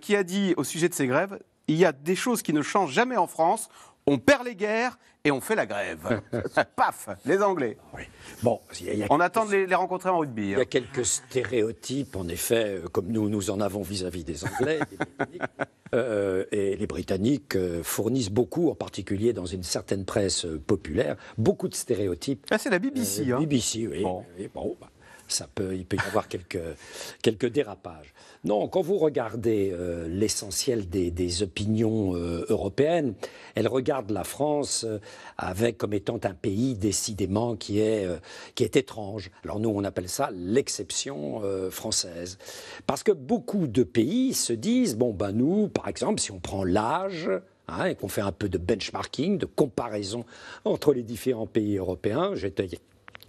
[SPEAKER 1] qui a dit au sujet de ces grèves, il y a des choses qui ne changent jamais en France. On perd les guerres, et on fait la grève. Paf Les Anglais.
[SPEAKER 5] Bon, on attend de les, rencontrer en rugby. Il y a hein. quelques stéréotypes, en effet, euh, comme nous, nous en avons vis-à-vis des Anglais. Euh, et les Britanniques euh, fournissent beaucoup, en particulier dans une certaine presse populaire, beaucoup de stéréotypes. Ah, c'est la BBC. Hein. BBC, oui. Bah ça peut, il peut y avoir quelques, quelques dérapages. Non, quand vous regardez euh, l'essentiel des, opinions euh, européennes, elles regardent la France euh, avec, comme étant un pays décidément qui est, qui est étrange. Alors nous, on appelle ça l'exception française. Parce que beaucoup de pays se disent, bon, ben nous, par exemple, si on prend l'âge, hein, et qu'on fait un peu de benchmarking, de comparaison entre les différents pays européens. J'étais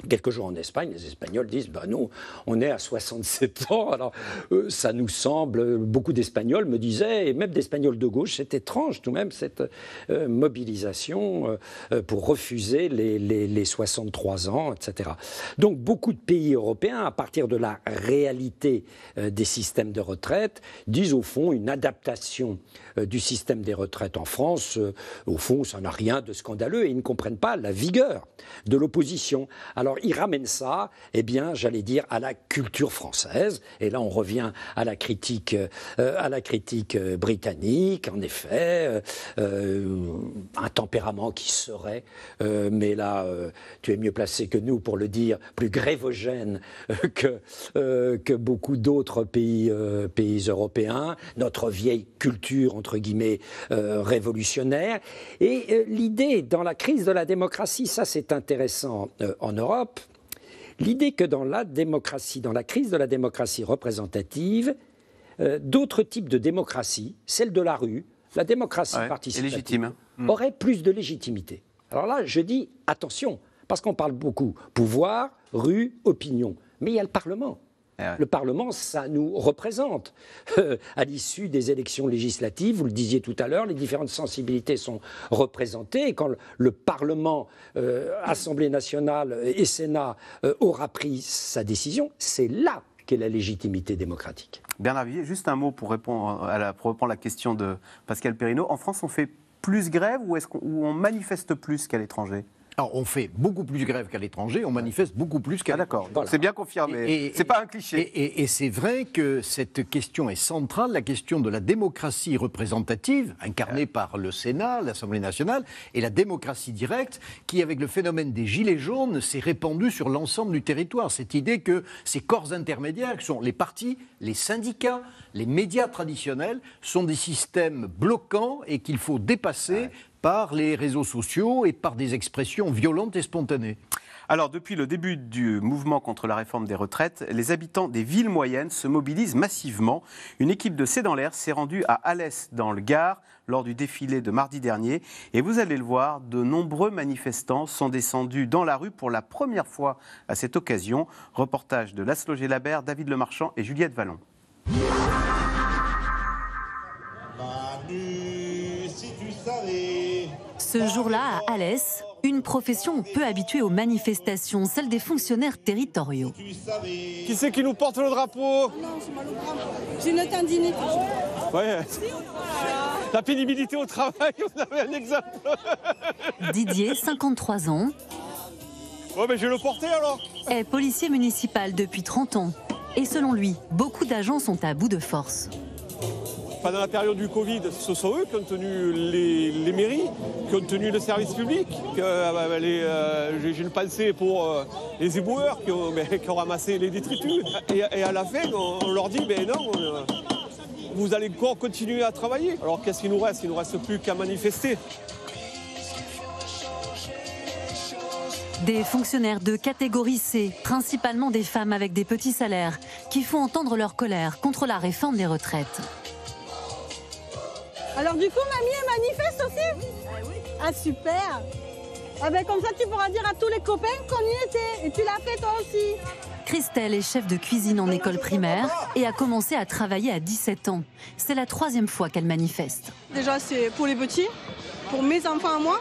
[SPEAKER 5] Quelques jours en Espagne, les Espagnols disent Ben bah, non, on est à 67 ans. Alors euh, ça nous semble, beaucoup d'Espagnols me disaient, et même d'Espagnols de gauche, c'est étrange tout de même cette euh, mobilisation euh, pour refuser les, les, 63 ans, etc. Donc beaucoup de pays européens, à partir de la réalité des systèmes de retraite, disent au fond une adaptation du système des retraites en France. au fond, ça n'a rien de scandaleux et ils ne comprennent pas la vigueur de l'opposition. Alors alors il ramène ça, eh bien, j'allais dire, à la culture française. Et là, on revient à la critique, euh, à la critique euh, britannique, en effet, euh, un tempérament qui serait, mais là, tu es mieux placé que nous pour le dire, plus grévogène que, que beaucoup d'autres pays, pays européens, notre vieille culture, entre guillemets, révolutionnaire. Et l'idée, dans la crise de la démocratie, ça c'est intéressant en Europe, L'idée que dans la démocratie, dans la crise de la démocratie représentative, euh, d'autres types de démocratie, celle de la rue, la démocratie participative, hein. hmm. aurait plus de légitimité. Alors là, je dis attention, parce qu'on parle beaucoup pouvoir, rue, opinion, mais il y a le Parlement. Ah le Parlement, ça nous représente. Euh, à l'issue des élections législatives, vous le disiez tout à l'heure, les différentes sensibilités sont représentées. quand le Parlement, euh, Assemblée nationale et Sénat euh, aura pris sa décision, c'est là qu'est la légitimité démocratique. Bernard Villiers, juste un mot pour répondre
[SPEAKER 1] à la, question de Pascal Perrineau. En France, on fait plus grève ou on manifeste
[SPEAKER 3] plus qu'à l'étranger on fait beaucoup plus de grèves qu'à l'étranger, on manifeste beaucoup plus qu'à ah, c'est bien confirmé. C'est pas un cliché. Et, c'est vrai que cette question est centrale, la question de la démocratie représentative, incarnée ah. par le Sénat, l'Assemblée nationale, et la démocratie directe, qui, avec le phénomène des gilets jaunes, s'est répandue sur l'ensemble du territoire. Cette idée que ces corps intermédiaires, qui sont les partis, les syndicats, les médias traditionnels, sont des systèmes bloquants et qu'il faut dépasser par les réseaux sociaux et par des expressions violentes et spontanées. Alors, depuis le début du mouvement contre
[SPEAKER 1] la réforme des retraites, les habitants des villes moyennes se mobilisent massivement. Une équipe de C'est dans l'air s'est rendue à Alès, dans le Gard, lors du défilé de mardi dernier. Et vous allez le voir, de nombreux manifestants sont descendus dans la rue pour la première fois à cette occasion. Reportage de Laszlo Gélabert, David Lemarchand et Juliette Vallon.
[SPEAKER 7] tu ce jour-là, à Alès, une profession peu habituée aux manifestations, celle des fonctionnaires territoriaux.
[SPEAKER 1] Qui c'est qui nous porte le drapeau
[SPEAKER 7] Non, j'ai mal au J'ai une
[SPEAKER 1] La pénibilité au travail, on avait un exemple.
[SPEAKER 7] Didier, 53 ans. mais je vais le alors. Est policier municipal depuis 30 ans. Et selon lui, beaucoup d'agents sont à bout de force.
[SPEAKER 1] Dans la période du Covid, ce sont eux qui ont tenu les, mairies, qui ont tenu le service public. Euh, euh, j'ai le pensée pour euh, les éboueurs qui ont, ramassé les détritus. Et, à la fin, on, leur dit, mais ben non, vous allez encore continuer à travailler. Alors qu'est-ce qu'il nous reste Il ne nous reste plus qu'à manifester.
[SPEAKER 7] Des fonctionnaires de catégorie C, principalement des femmes avec des petits salaires, qui font entendre leur colère contre la réforme des retraites.
[SPEAKER 8] Alors du coup, mamie, elle manifeste aussi ah oui. Ah super ah ben, Comme ça, tu pourras dire à tous les copains qu'on y était. Et tu l'as fait toi aussi.
[SPEAKER 7] Christelle est chef de cuisine en école primaire et a commencé à travailler à 17 ans. C'est la troisième fois qu'elle manifeste.
[SPEAKER 8] Déjà, c'est pour les petits, pour mes enfants à moi,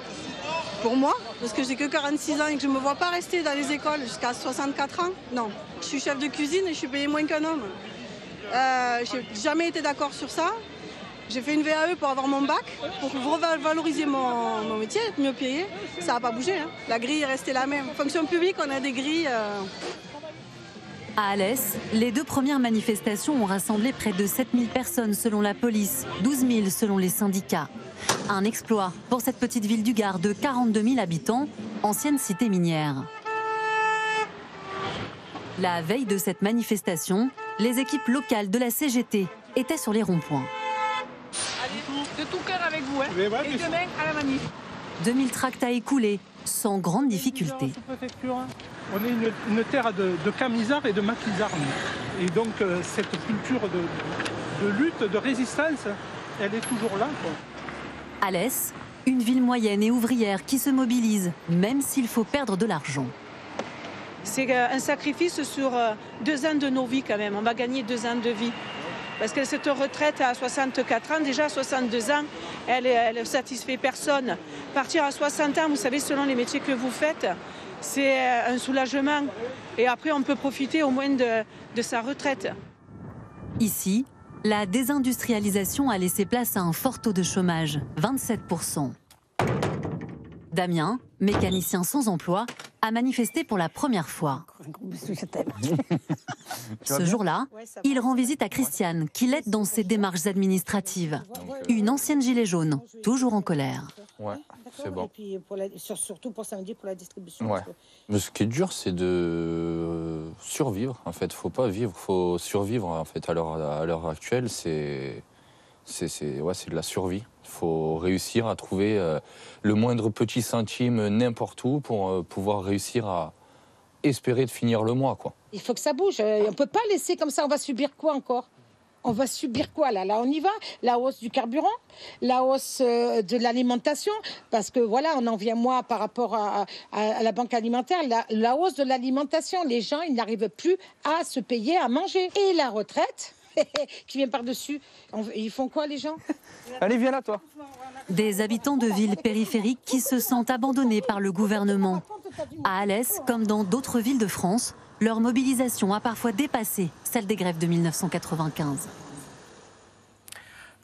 [SPEAKER 8] pour moi, parce que j'ai que 46 ans et que je ne me vois pas rester dans les écoles jusqu'à 64 ans. Non, je suis chef de cuisine et je suis payée moins qu'un homme. Je euh, j'ai jamais été d'accord sur ça. J'ai fait une VAE pour avoir mon bac, pour revaloriser mon, mon métier, mieux payé. Ça n'a pas bougé. Hein. La grille est restée la même. Fonction publique, on a des grilles. Euh.
[SPEAKER 7] À Alès, les deux premières manifestations ont rassemblé près de 7000 personnes selon la police, 12 000 selon les syndicats. Un exploit pour cette petite ville du Gard de 42 000 habitants, ancienne cité minière. La veille de cette manifestation, les équipes locales de la CGT étaient sur les ronds-points
[SPEAKER 1] et demain à la
[SPEAKER 7] 2000 tracts à écouler, sans grande difficulté.
[SPEAKER 1] Hein. On est une, terre de, camisards et de maquisards. Et donc euh, cette culture de, lutte, de résistance, elle est toujours là.
[SPEAKER 7] Alès, une ville moyenne et ouvrière qui se mobilise, même s'il faut perdre de l'argent. C'est euh, un
[SPEAKER 1] sacrifice
[SPEAKER 4] sur euh, deux ans de nos vies quand même. On va gagner deux ans de vie. Parce que cette retraite à 64 ans, déjà 62 ans, elle ne satisfait personne. Partir à 60 ans, vous savez, selon les métiers que vous faites, c'est euh, un soulagement. Et après, on peut profiter au moins de, de sa retraite.
[SPEAKER 7] Ici, la désindustrialisation a laissé place à un fort taux de chômage, 27%. Damien, mécanicien sans emploi, a manifesté pour la première fois. Ce jour-là, il rend visite à Christiane, qui l'aide dans ses démarches administratives. Euh, Une ancienne gilet jaune, toujours en colère.
[SPEAKER 3] Ouais, c'est bon.
[SPEAKER 4] Et puis surtout pour samedi, pour la distribution.
[SPEAKER 3] Ouais. Mais ce qui est dur, c'est de euh,
[SPEAKER 5] survivre, en fait. Faut pas vivre, faut survivre, en fait. À l'heure, à actuelle, c'est, ouais, c'est de la survie faut réussir à trouver euh, le moindre petit
[SPEAKER 3] centime n'importe où pour euh, pouvoir réussir à espérer de finir le mois. Quoi.
[SPEAKER 4] Il faut que ça bouge. Euh, on ne peut pas laisser comme ça. On va subir quoi encore on va subir quoi là Là, on y va. La hausse du carburant, la hausse de l'alimentation, parce que voilà, on en vient moi par rapport à, la banque alimentaire, la, la hausse de l'alimentation. Les gens, ils n'arrivent plus à se payer à manger. Et la retraite qui vient par-dessus. Ils font quoi les gens Allez,
[SPEAKER 7] viens là, toi. Des habitants de villes périphériques qui se sentent abandonnés par le gouvernement. À Alès, comme dans d'autres villes de France, leur mobilisation a parfois dépassé celle des grèves de 1995.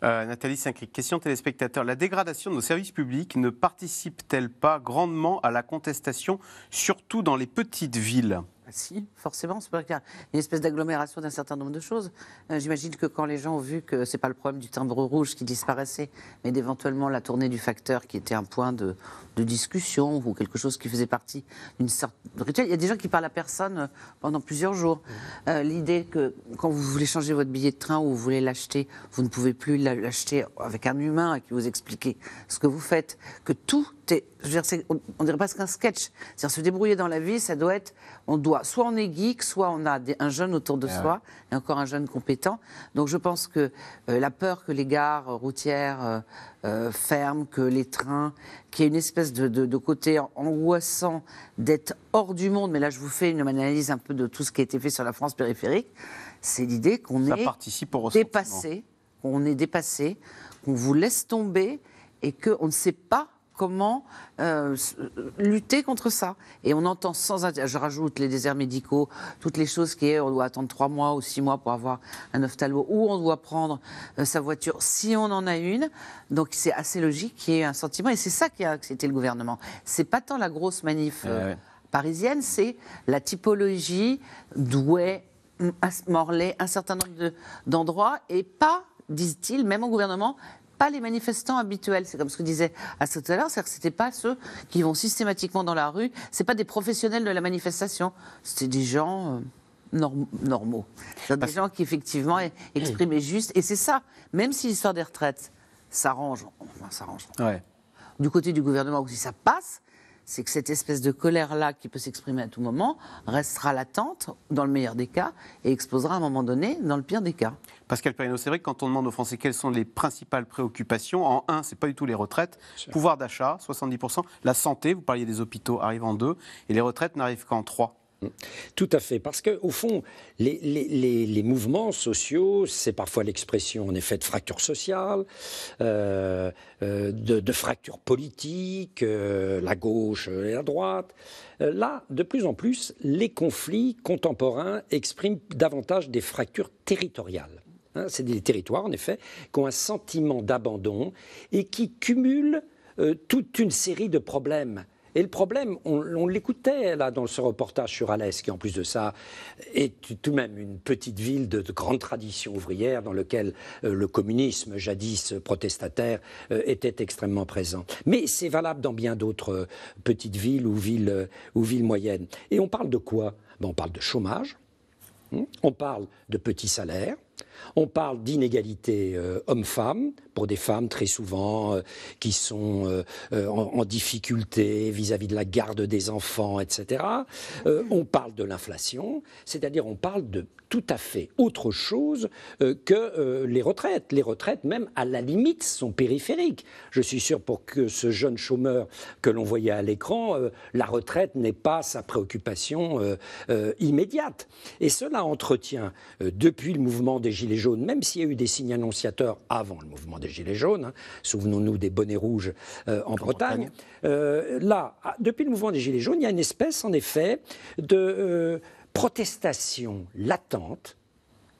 [SPEAKER 1] Euh, Nathalie Saint-Cric, question téléspectateur. La dégradation de nos services publics ne participe-t-elle pas grandement à la contestation, surtout dans les petites villes
[SPEAKER 4] ah, si, forcément, c'est pas qu'il y a une espèce d'agglomération d'un certain nombre de choses. Euh, j'imagine que quand les gens ont vu que c'est pas le problème du timbre rouge qui disparaissait, mais d'éventuellement la tournée du facteur qui était un point de, discussion ou quelque chose qui faisait partie d'une sorte de rituel. Il y a des gens qui parlent à personne euh, pendant plusieurs jours. Mmh. Euh, l'idée que quand vous voulez changer votre billet de train ou vous voulez l'acheter, vous ne pouvez plus l'acheter avec un humain qui vous explique ce que vous faites, que tout on, dirait presque un sketch. cest se débrouiller dans la vie, ça doit être, on doit, soit on est geek, soit on a un jeune autour de ah soi, et encore un jeune compétent. Donc, je pense que euh, la peur que les gares euh, routières euh, ferment, que les trains, qu'il y ait une espèce de, côté angoissant d'être hors du monde, mais là, je vous fais une analyse un peu de tout ce qui a été fait sur la France périphérique, c'est l'idée qu'on est dépassé, qu'on est dépassé, qu'on vous laisse tomber et qu'on ne sait pas comment euh, euh, lutter contre ça. Et on entend sans je rajoute les déserts médicaux, toutes les choses qui est, on doit attendre trois mois ou six mois pour avoir un ophtalmo, ou on doit prendre euh, sa voiture si on en a une. Donc c'est assez logique qu'il y ait un sentiment, et c'est ça qui a accepté le gouvernement. C'est pas tant la grosse manif. Parisienne, c'est la typologie Douai, Morlaix, un certain nombre d'endroits, et pas disent-ils, même au gouvernement, pas les manifestants habituels. C'est comme ce que disait à tout à l'heure, c'est-à-dire que c'était pas ceux qui vont systématiquement dans la rue. C'est pas des professionnels de la manifestation. c'est des gens. Euh, normaux. Des gens qui, effectivement, e-, exprimaient juste. Et c'est ça, même si l'histoire des retraites s'arrange, enfin, s'arrange. Du côté du gouvernement, si ça passe, c'est que cette espèce de colère-là, qui peut s'exprimer à tout moment, restera latente, dans le meilleur des cas, et exposera à un moment donné, dans le pire des cas.
[SPEAKER 1] Pascal Perrineau, c'est vrai que quand on demande aux Français quelles sont les principales préoccupations, en un, ce n'est pas du tout les retraites, pouvoir d'achat, 70%, la
[SPEAKER 5] santé, vous parliez des hôpitaux, arrive en deux, et les retraites n'arrivent qu'en trois. Mm. Tout à fait, parce que au fond, les, mouvements sociaux, c'est parfois l'expression en effet de fractures sociales, euh, euh, de, fractures politiques, euh, la gauche et la droite. là, de plus en plus, les conflits contemporains expriment davantage des fractures territoriales. Hein, c'est des territoires, en effet, qui ont un sentiment d'abandon et qui cumulent toute une série de problèmes et le problème, on, l'écoutait là dans ce reportage sur Alès, qui en plus de ça est tout de même une petite ville de, grande tradition ouvrière dans laquelle euh, le communisme jadis protestataire euh, était extrêmement présent. Mais c'est valable dans bien d'autres euh, petites villes ou villes, ou villes moyennes. Et on parle de quoi ben, On parle de chômage, hein. on parle de petits salaires, on parle d'inégalité hommes euh, homme-femme, pour des femmes très souvent euh, qui sont euh, en, difficulté vis-à-vis de la garde des enfants, etc. on parle de l'inflation, c'est-à-dire on parle de tout à fait autre chose que les retraites. Les retraites, même à la limite, sont périphériques. Je suis sûr pour que ce jeune chômeur que l'on voyait à l'écran, la retraite n'est pas sa préoccupation immédiate. Et cela entretient, depuis le mouvement des jaunes, même s'il y a eu des signes annonciateurs avant le mouvement des Gilets jaunes, hein. souvenons-nous des bonnets rouges euh, en, Bretagne. Euh, là, ah, depuis le mouvement des Gilets jaunes, il y a une espèce, en effet, de euh, protestation latente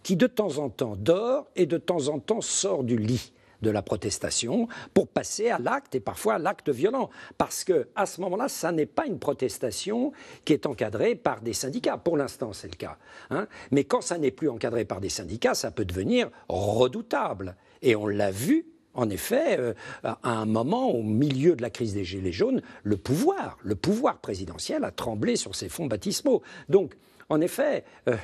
[SPEAKER 5] qui de temps en temps dort et de temps en temps sort du lit de la protestation pour passer à l'acte et parfois à l'acte violent. Parce que à ce moment-là, ça n'est pas une protestation qui est encadrée par des syndicats. Pour l'instant, c'est le cas. Hein. Mais quand ça n'est plus encadré par des syndicats, ça peut devenir redoutable. Et on l'a vu en effet, euh, à un moment, au milieu de la crise des Gilets jaunes, le pouvoir, le pouvoir présidentiel a tremblé sur ses fonds baptismaux. Donc, en effet, euh,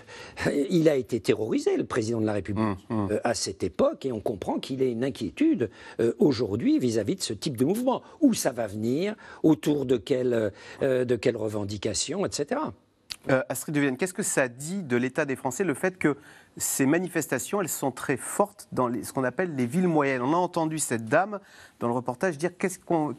[SPEAKER 5] il a été terrorisé, le président de la République, hum, hum. Euh, à cette époque, et on comprend qu'il ait une inquiétude euh, aujourd'hui vis-à-vis de ce type de mouvement. Où ça va venir, autour de quelles quelle revendications, etc.
[SPEAKER 1] Astrid Devienne, qu'est-ce que ça dit de l'état des Français, le fait que ces manifestations, elles sont très fortes dans ce qu'on appelle les villes moyennes. On a entendu cette dame dans le reportage dire qu'est-ce qu'on,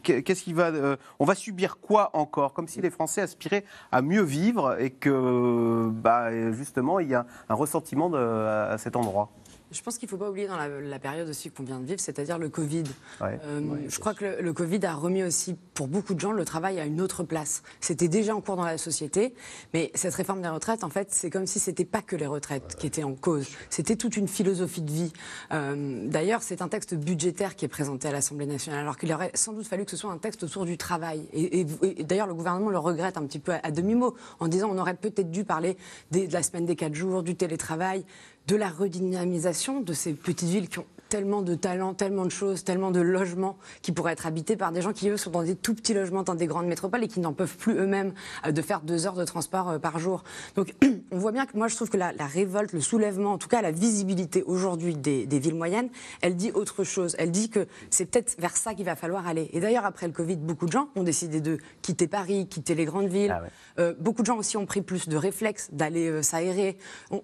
[SPEAKER 1] va, euh, on va subir quoi encore, comme si les Français aspiraient à mieux vivre et que, bah, justement, il y a un ressentiment à cet endroit.
[SPEAKER 2] Je pense qu'il ne faut pas oublier dans la, période aussi qu'on vient de vivre, c'est-à-dire le Covid. Euh, je crois que le, Covid a remis aussi, pour beaucoup de gens, le travail à une autre place. C'était déjà en cours dans la société, mais cette réforme des retraites, en fait, c'est comme si ce c'était pas que les retraites qui étaient en cause. C'était toute une philosophie de vie. Euh, d'ailleurs, c'est un texte budgétaire qui est présenté à l'Assemblée nationale, alors qu'il aurait sans doute fallu que ce soit un texte autour du travail. Et, d'ailleurs, le gouvernement le regrette un petit peu à, demi-mot, en disant on aurait peut-être dû parler de la semaine des quatre jours, du télétravail de la redynamisation de ces petites villes qui ont tellement de talents, tellement de choses, tellement de logements qui pourraient être habités par des gens qui, eux, sont dans des tout petits logements, dans des grandes métropoles et qui n'en peuvent plus eux-mêmes euh, de faire deux heures de transport euh, par jour. Donc, on voit bien que moi, je trouve que la, révolte, le soulèvement, en tout cas la visibilité aujourd'hui des, villes moyennes, elle dit autre chose. Elle dit que c'est peut-être vers ça qu'il va falloir aller. Et d'ailleurs, après le Covid, beaucoup de gens ont décidé de quitter Paris, quitter les grandes villes. Ah euh, beaucoup de gens aussi ont pris plus de réflexes d'aller s'aérer.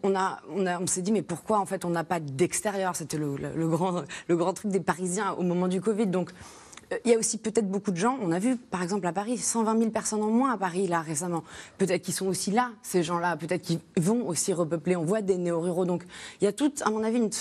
[SPEAKER 2] On, a, on, a, on s'est dit, mais pourquoi, en fait, on n'a pas d'extérieur C'était le, le grand le grand truc des Parisiens au moment du Covid. Donc, euh, il y a aussi peut-être beaucoup de gens, on a vu par exemple à Paris, 120 000 personnes en moins à Paris là récemment. Peut-être qu'ils sont aussi là, ces gens-là, peut-être qu'ils vont aussi repeupler. On voit des néo-ruraux. Donc il y a toute, à mon avis, une,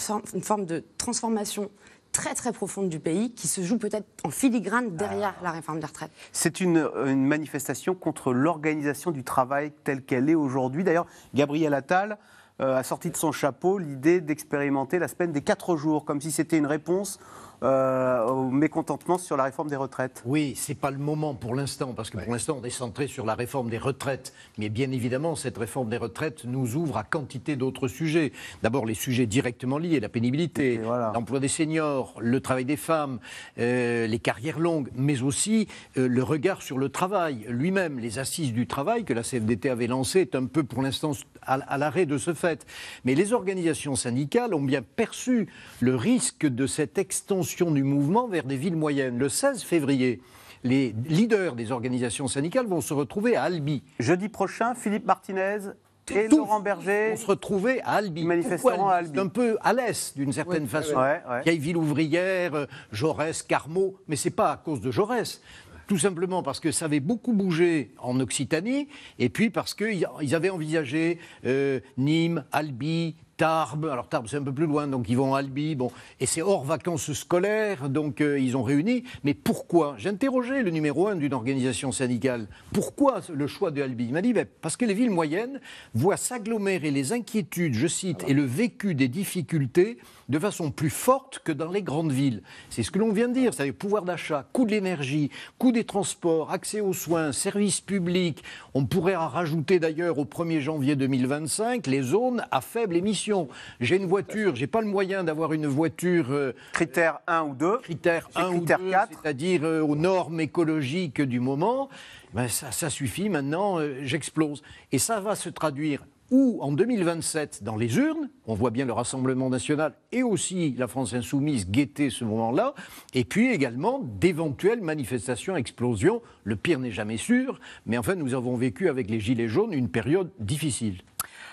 [SPEAKER 2] forme de transformation très très profonde du pays qui se joue peut-être en filigrane derrière ah. la réforme des retraites.
[SPEAKER 1] C'est une, euh, une, manifestation contre l'organisation du travail telle qu'elle est aujourd'hui. D'ailleurs, Gabriel Attal euh, a sorti de son chapeau l'idée d'expérimenter la semaine des quatre jours, comme si c'était une réponse
[SPEAKER 3] euh, au mécontentement sur la réforme des retraites Oui, ce n'est pas le moment pour l'instant, parce que pour l'instant, on est centré sur la réforme des retraites. Mais bien évidemment, cette réforme des retraites nous ouvre à quantité d'autres sujets. D'abord, les sujets directement liés, la pénibilité, l'emploi des seniors, le travail des femmes, euh, les carrières longues, mais aussi euh, le regard sur le travail lui-même. Les assises du travail que la CFDT avait lancées est un peu, pour l'instant, à l'arrêt de ce fait. Mais les organisations syndicales ont bien perçu le risque de cette extension du mouvement vers des villes moyennes. Le 16 février, les leaders des organisations syndicales vont se retrouver à Albi. Jeudi prochain, Philippe Martinez et Laurent Berger. vont se retrouver à Albi. Manifesteront à C'est un peu à l'Est, d'une certaine façon. Ouais, ville ouvrière, euh, Jaurès, carmo mais c'est pas à cause de Jaurès. Tout simplement parce que ça avait beaucoup bougé en Occitanie, et puis parce qu'ils avaient envisagé euh, Nîmes, Albi, Tarbes. Alors Tarbes, c'est un peu plus loin, donc ils vont à Albi. Bon, et c'est hors vacances scolaires, donc euh, ils ont réuni. Mais pourquoi J'ai interrogé le numéro un d'une organisation syndicale. Pourquoi le choix de Albi Il m'a dit ben, parce que les villes moyennes voient s'agglomérer les inquiétudes, je cite, et le vécu des difficultés de façon plus forte que dans les grandes villes. C'est ce que l'on vient de dire, c'est-à-dire pouvoir d'achat, coût de l'énergie, coût des transports, accès aux soins, services publics. On pourrait rajouter d'ailleurs au 1er janvier 2025 les zones à faible émission. J'ai une voiture, j'ai pas le moyen d'avoir une voiture. Euh, critère 1 ou 2. Critère 1 ou 4 c'est-à-dire euh, aux normes écologiques du moment. Ben, ça, suffit, maintenant, euh, j'explose. Et ça va se traduire ou en 2027 dans les urnes, on voit bien le Rassemblement national et aussi la France insoumise guetter ce moment-là, et puis également d'éventuelles manifestations, explosions, le pire n'est jamais sûr, mais enfin nous avons vécu avec les Gilets jaunes une période difficile.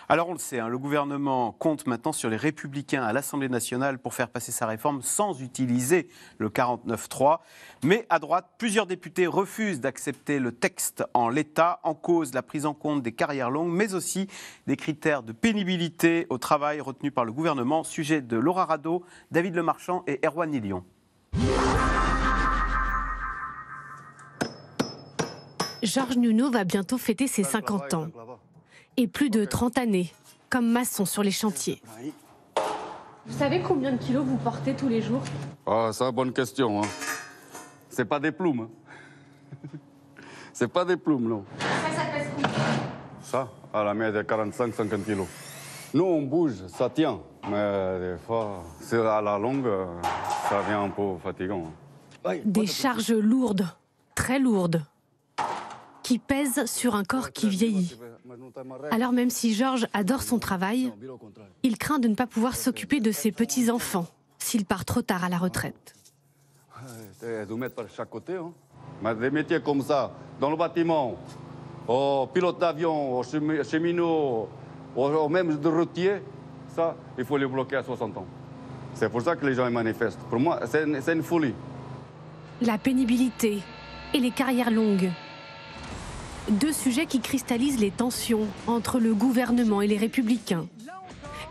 [SPEAKER 3] Alors on
[SPEAKER 1] le sait, hein, le gouvernement compte maintenant sur les républicains à l'Assemblée nationale pour faire passer sa réforme sans utiliser le 49-3. Mais à droite, plusieurs députés refusent d'accepter le texte en l'état, en cause la prise en compte des carrières longues, mais aussi des critères de pénibilité au travail retenus par le gouvernement. Sujet de Laura Rado, David Lemarchand et Erwan Nilion.
[SPEAKER 8] Georges Nuno va bientôt fêter ses 50 ans et plus de 30 années comme maçon sur les chantiers. Vous savez combien de kilos vous portez tous les jours
[SPEAKER 7] Ah, ça, bonne question. Hein. C'est pas des plumes. Hein. C'est pas des plumes, non. Ça, ça pèse combien Ça, à ah, la mer de 45-50 kilos. Nous, on bouge, ça tient. Mais euh, des fois, c'est à la longue, euh, ça devient un peu fatigant.
[SPEAKER 8] Hein. Des charges lourdes, très lourdes, qui pèsent sur un corps qui vieillit. Alors même si Georges adore son travail, il craint de ne pas pouvoir s'occuper de ses petits-enfants s'il part trop tard à la retraite.
[SPEAKER 7] Des métiers comme ça, dans le bâtiment, au pilote d'avion, au cheminot, au même de routier, ça, il faut les bloquer à 60 ans. C'est pour ça que les gens manifestent. Pour moi, c'est une folie.
[SPEAKER 8] La pénibilité et les carrières longues deux sujets qui cristallisent les tensions entre le gouvernement et les républicains.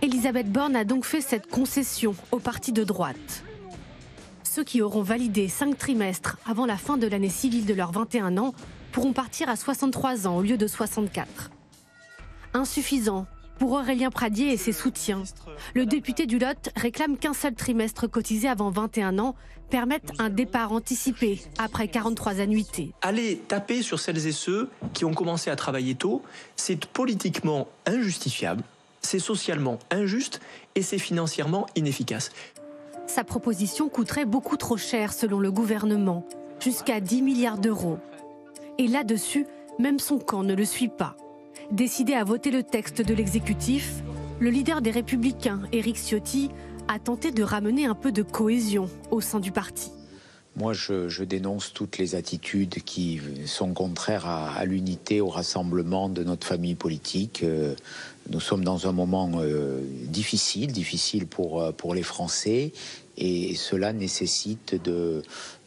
[SPEAKER 8] Elisabeth Borne a donc fait cette concession au parti de droite. Ceux qui auront validé cinq trimestres avant la fin de l'année civile de leurs 21 ans pourront partir à 63 ans au lieu de 64. Insuffisant pour Aurélien Pradier et ses soutiens, le député du Lot réclame qu'un seul trimestre cotisé avant 21 ans permette un départ anticipé après 43 annuités.
[SPEAKER 5] Allez taper sur celles et ceux qui ont commencé à travailler tôt, c'est politiquement injustifiable, c'est socialement injuste et c'est financièrement inefficace. Sa proposition
[SPEAKER 8] coûterait beaucoup trop cher selon le gouvernement, jusqu'à 10 milliards d'euros. Et là-dessus, même son camp ne le suit pas. Décidé à voter le texte de l'exécutif, le leader des Républicains, Éric Ciotti, a tenté de ramener un peu de cohésion au sein du parti.
[SPEAKER 1] Moi, je, dénonce toutes les attitudes qui sont contraires à, l'unité, au rassemblement de notre famille politique. Euh, nous sommes dans un moment euh, difficile, difficile pour, euh, pour les Français, et cela nécessite de,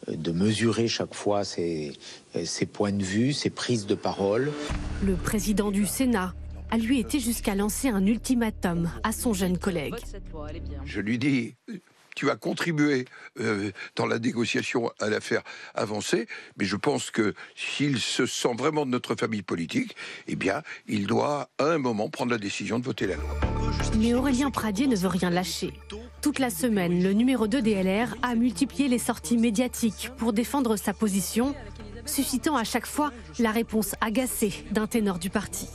[SPEAKER 1] de mesurer chaque fois ses, points de vue,
[SPEAKER 3] ses prises de parole.
[SPEAKER 8] Le président du Sénat a lui été jusqu'à lancer un ultimatum à son jeune collègue.
[SPEAKER 3] Je lui dis, tu as contribué euh, dans la négociation à la faire avancer, mais je pense que s'il se sent vraiment de notre famille politique, eh bien, il doit à un moment prendre la décision de voter la loi.
[SPEAKER 8] Mais Aurélien Pradier ne veut rien lâcher. Toute la semaine, le numéro 2 DLR a multiplié les sorties médiatiques pour défendre sa position, suscitant à chaque fois la réponse agacée d'un ténor du parti.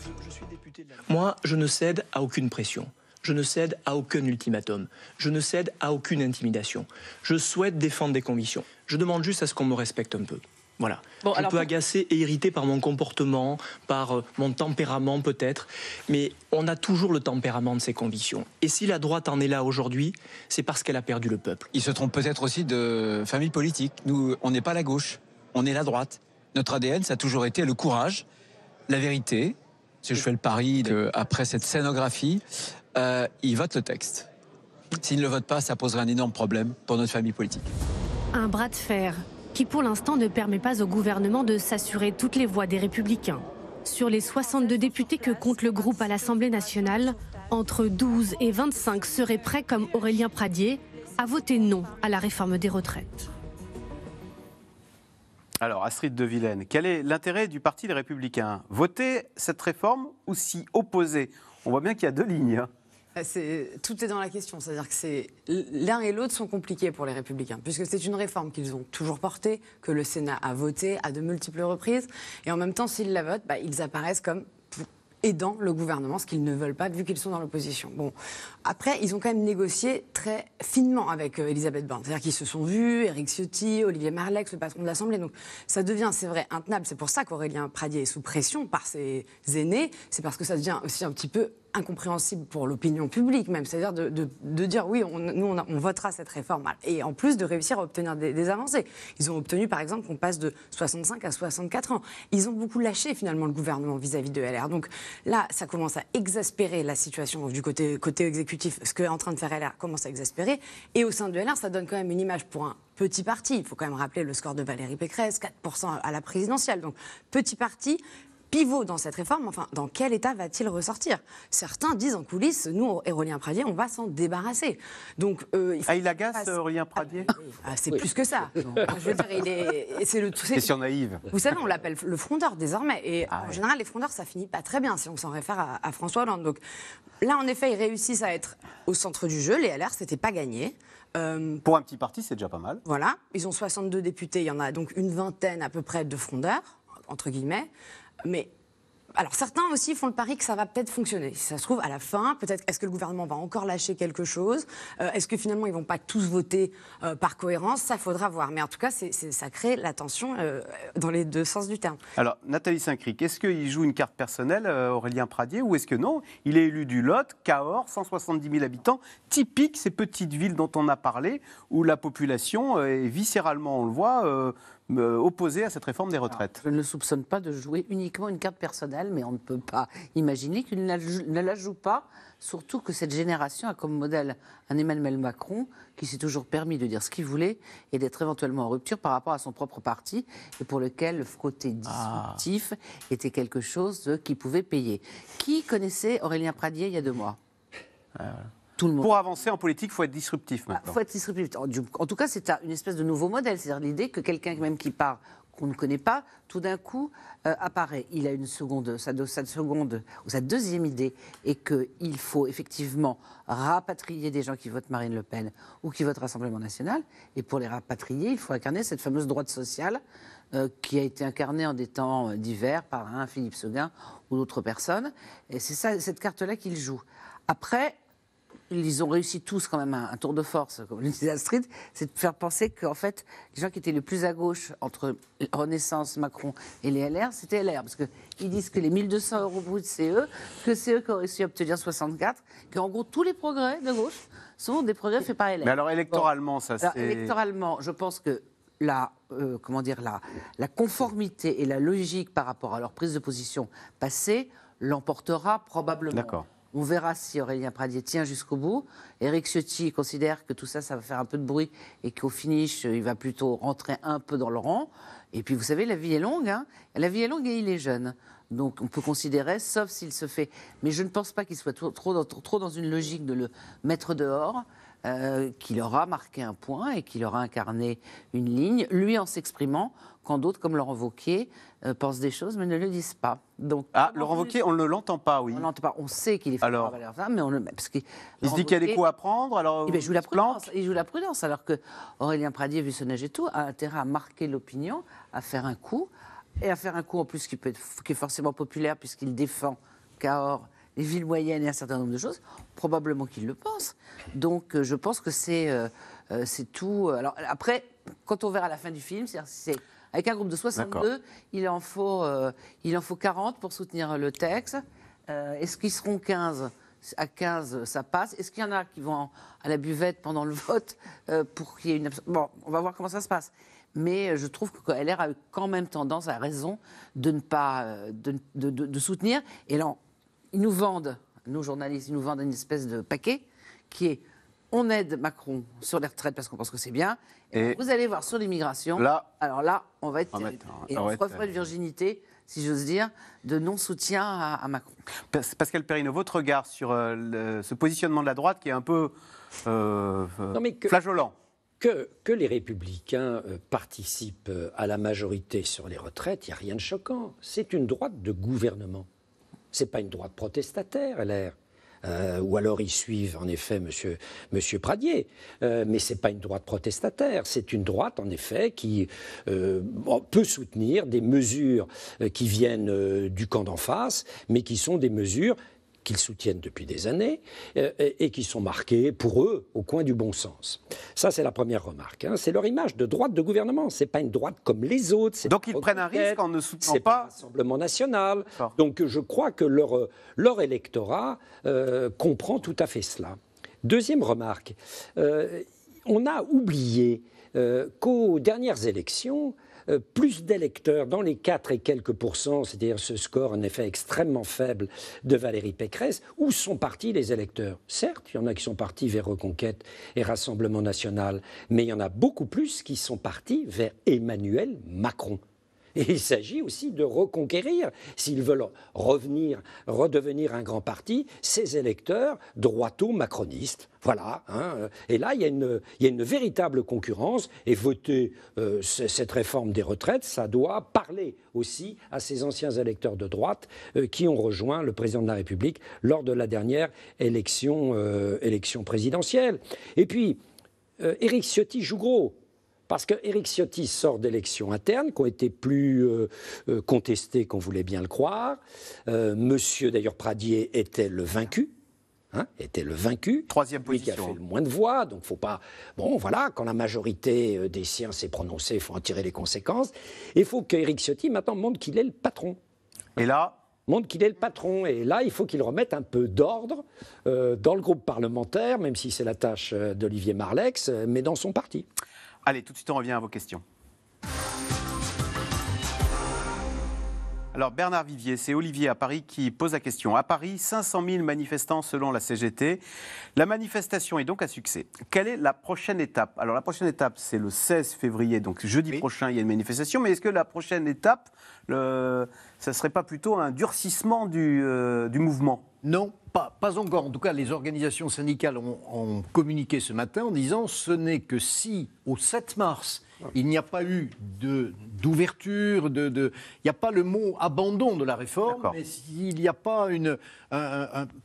[SPEAKER 5] Moi, je ne cède à aucune pression. Je ne cède à aucun ultimatum. Je ne cède à aucune intimidation. Je souhaite défendre des convictions. Je demande juste à ce qu'on me respecte un peu. Voilà. Bon, je agacé agacer et irriter par mon comportement, par euh, mon tempérament peut-être, mais on a toujours le tempérament de ses convictions. Et si la droite en est là aujourd'hui, c'est parce qu'elle a perdu le peuple. Ils se trompent peut-être
[SPEAKER 1] aussi de famille politique. Nous, on n'est pas la gauche, on est la droite. Notre ADN, ça a toujours été le courage, la vérité. Si je fais le pari de, après cette scénographie, euh, il vote le texte. S'il ne le vote pas, ça poserait un énorme problème pour notre famille politique.
[SPEAKER 8] Un bras de fer qui pour l'instant ne permet pas au gouvernement de s'assurer toutes les voix des républicains. Sur les 62 députés que compte le groupe à l'Assemblée nationale, entre 12 et 25 seraient prêts, comme Aurélien Pradier, à voter non à la réforme des retraites.
[SPEAKER 1] Alors, Astrid de Vilaine, quel est l'intérêt du Parti des Républicains Voter cette réforme ou s'y opposer On voit bien qu'il y a deux lignes. Hein.
[SPEAKER 2] Euh, tout est dans la question. C'est-à-dire que l'un et l'autre sont compliqués pour les Républicains, puisque c'est une réforme qu'ils ont toujours portée, que le Sénat a votée à de multiples reprises. Et en même temps, s'ils la votent, bah, ils apparaissent comme aidant le gouvernement, ce qu'ils ne veulent pas vu qu'ils sont dans l'opposition. Bon, après, ils ont quand même négocié très finement avec euh, Elisabeth Borne. C'est-à-dire qu'ils se sont vus, Éric Ciotti, Olivier Marlex, le patron de l'Assemblée. Donc ça devient, c'est vrai, intenable. C'est pour ça qu'Aurélien Pradier est sous pression par ses aînés. C'est parce que ça devient aussi un petit peu incompréhensible pour l'opinion publique même, c'est-à-dire de, dire oui, on, nous on, votera cette réforme, hein, et en plus de réussir à obtenir des, avancées. Ils ont obtenu par exemple qu'on passe de 65 à 64 ans. Ils ont beaucoup lâché finalement le gouvernement vis-à-vis de LR. Donc là, ça commence à exaspérer la situation du côté, côté exécutif. Ce qu'est en train de faire LR commence à exaspérer, et au sein de LR, ça donne quand même une image pour un petit parti. Il faut quand même rappeler le score de Valérie Pécresse, 4% à la présidentielle. Donc petit parti, pivot dans cette réforme, enfin, dans quel état va-t-il ressortir Certains disent en coulisses, nous, Aurélien Pradier, on va s'en débarrasser. Donc, euh, il, ah, il agace, Aurélien Pradier ah, ah, C'est plus que ça. Je veux dire, il est. C'est le. Question
[SPEAKER 1] naïve. Vous savez,
[SPEAKER 2] on l'appelle le frondeur désormais. Et ah en général, les frondeurs, ça finit pas très bien si on s'en réfère à, François Hollande. Donc là, en effet, ils réussissent à être au centre du jeu. Les LR, c'était pas gagné. Euh, Pour un petit parti, c'est déjà pas mal. Voilà. Ils ont 62 députés. Il y en a donc une vingtaine à peu près de frondeurs entre guillemets. Mais alors certains aussi font le pari que ça va peut-être fonctionner. Si ça se trouve, à la fin, peut-être est-ce que le gouvernement va encore lâcher quelque chose euh, Est-ce que finalement ils vont pas tous voter euh, par cohérence Ça faudra voir. Mais en tout cas, ça crée la tension euh, dans les deux sens du terme.
[SPEAKER 1] Alors Nathalie Saint-Cric, est-ce qu'il joue une carte personnelle Aurélien Pradier ou est-ce que non Il est élu du Lot, Cahors, 170 000 habitants, typique ces petites villes dont on a parlé où la population est viscéralement, on le voit, euh, opposé à cette réforme des retraites. je ne soupçonne pas de jouer uniquement une carte personnelle, mais on ne peut pas imaginer qu'il ne la joue pas,
[SPEAKER 4] surtout que cette génération a comme modèle un Emmanuel Macron qui s'est toujours permis de dire ce qu'il voulait et d'être éventuellement en rupture par rapport à son propre parti, et pour lequel le frotter disruptif ah. était quelque chose qui pouvait payer. Qui connaissait Aurélien Pradier il y a deux mois
[SPEAKER 1] euh, le monde. Pour avancer en politique, il faut être disruptif ah, Il
[SPEAKER 4] faut être disruptif. En, tout cas, c'est une espèce de nouveau modèle. C'est-à-dire l'idée que quelqu'un même qui part qu'on ne connaît pas, tout d'un coup euh, apparaît. Il a une seconde, sa, seconde ou sa deuxième idée et qu'il faut effectivement rapatrier des gens qui votent Marine Le Pen ou qui votent Rassemblement National. Et pour les rapatrier, il faut incarner cette fameuse droite sociale euh, qui a été incarnée en des temps euh, divers par un Philippe Seguin ou d'autres personnes. Et c'est cette carte-là qu'il joue. Après, ils ont réussi tous quand même un, tour de force, comme le disait c'est de faire penser qu'en fait, les gens qui étaient le plus à gauche entre Renaissance, Macron et les LR, c'était LR. Parce qu'ils disent que les 1200 euros bruts, c'est eux, que c'est eux qui ont réussi à obtenir 64, qu'en gros, tous les progrès de gauche sont des progrès faits par LR. Mais alors électoralement, ça c'est... Électoralement, je pense que la, euh, comment dire, la conformité et la logique par rapport à leur prise de position passée l'emportera probablement. D'accord. On verra si Aurélien Pradier tient jusqu'au bout. Eric Ciotti considère que tout ça, ça va faire un peu de bruit et qu'au finish, il va plutôt rentrer un peu dans le rang. Et puis, vous savez, la vie est longue. Hein. la vie est longue et il est jeune. Donc on peut considérer, sauf s'il se fait. Mais je ne pense pas qu'il soit trop, dans, une logique de le mettre dehors, euh, qu'il aura marqué un point et qu'il aura incarné une ligne, lui en s'exprimant, quand d'autres, comme Laurent Wauquiez, pense euh, pensent des choses, mais ne le disent pas. Donc, ah, Laurent Wauquiez, on ne
[SPEAKER 1] l'entend pas, oui. On ne l'entend pas. On sait qu'il est fait alors, mais
[SPEAKER 4] on le parce que, Il se dit qu'il y a des coups à prendre,
[SPEAKER 1] alors. Eh ben, il joue la
[SPEAKER 4] prudence. Il joue la prudence, alors que Aurélien Pradier, âge et tout, a intérêt à marquer l'opinion, à faire un coup, et à faire un coup en plus qui, peut être, qui est forcément populaire, puisqu'il défend Cahors les villes moyennes et un certain nombre de choses, probablement qu'il le pense, Donc euh, je pense que c'est euh, c'est tout. Alors après, quand on verra la fin du film, c'est avec un groupe de 62, il en, faut, euh, il en faut 40 pour soutenir le texte. Euh, est-ce qu'ils seront 15 à 15, ça passe. Est-ce qu'il y en a qui vont à la buvette pendant le vote euh, pour qu'il y ait une... Bon, on va voir comment ça se passe. Mais je trouve que LR a quand même tendance, à raison, de ne pas de, soutenir. Et là, ils nous vendent, nos journalistes, ils nous vendent une espèce de paquet qui est on aide Macron sur les retraites parce qu'on pense que c'est bien. Et, vous allez voir sur l'immigration. Là, alors là, on va être. et on referait une virginité, si j'ose dire, de non-soutien à, Macron.
[SPEAKER 1] Pascal Perrino, votre regard sur euh,
[SPEAKER 5] ce positionnement de la droite qui est un peu euh, euh que, que, les républicains euh, participent à la majorité sur les retraites, il n'y a rien de choquant. C'est une droite de gouvernement. Ce n'est pas une droite protestataire, l'air. Euh, ou alors ils suivent en effet M. Monsieur, Pradier. Euh, mais ce n'est pas une droite protestataire, c'est une droite en effet qui euh, peut soutenir des mesures qui viennent du camp d'en face, mais qui sont des mesures qu'ils soutiennent depuis des années euh, et, qui sont marqués, pour eux, au coin du bon sens. Ça, c'est la première remarque. Hein. C'est leur image de droite de gouvernement. C'est pas une droite comme les autres. Donc ils prennent un risque en ne soutenant pas. pas national. Donc je crois que leur, euh, leur électorat euh, comprend tout à fait cela. Deuxième remarque. on a oublié qu'aux dernières élections, euh, plus d'électeurs dans les 4 et quelques pourcents, c'est-à-dire ce score en effet extrêmement faible de Valérie Pécresse, où sont partis les électeurs Certes, il y en a qui sont partis vers Reconquête et Rassemblement national, mais il y en a beaucoup plus qui sont partis vers Emmanuel Macron il s'agit aussi de reconquérir, s'ils veulent revenir, redevenir un grand parti, ces électeurs droito-macronistes. Voilà. Hein. Et là, il y, a une, véritable concurrence. Et voter euh, cette réforme des retraites, ça doit parler aussi à ces anciens électeurs de droite euh, qui ont rejoint le président de la République lors de la dernière élection, euh, élection présidentielle. Et puis, Éric Ciotti joue gros. Parce que Ciotti sort d'élections internes qui ont été plus euh, euh, contestées qu'on voulait bien le croire. Euh, monsieur, d'ailleurs, Pradier était le vaincu. Hein, était le vaincu. Troisième position. Qui a fait le moins de voix, donc faut pas. Bon, voilà, quand la majorité des siens s'est prononcée, il faut en tirer les conséquences. Il faut qu'Éric Ciotti maintenant montre qu'il est le patron. Et là montre qu'il est le patron. Et là, il faut qu'il remette un peu d'ordre dans le groupe parlementaire, même si c'est la tâche d'Olivier Marlex, mais dans son parti.
[SPEAKER 1] Allez, tout de suite, on revient à vos questions. Alors Bernard Vivier, c'est Olivier à Paris qui pose la question. À Paris, 500 000 manifestants selon la CGT. La manifestation est donc à succès. Quelle est la prochaine étape Alors la prochaine étape, c'est le 16 février, donc jeudi prochain, il y a une manifestation. Mais est-ce que la prochaine étape, ça
[SPEAKER 3] ne serait pas plutôt un durcissement du, euh, mouvement Non, pas, encore. En tout cas, les organisations syndicales ont, ont communiqué ce matin en disant ce n'est que si, au 7 mars, il n'y a pas eu d'ouverture, il n'y a pas le mot abandon de la réforme, mais s'il n'y a pas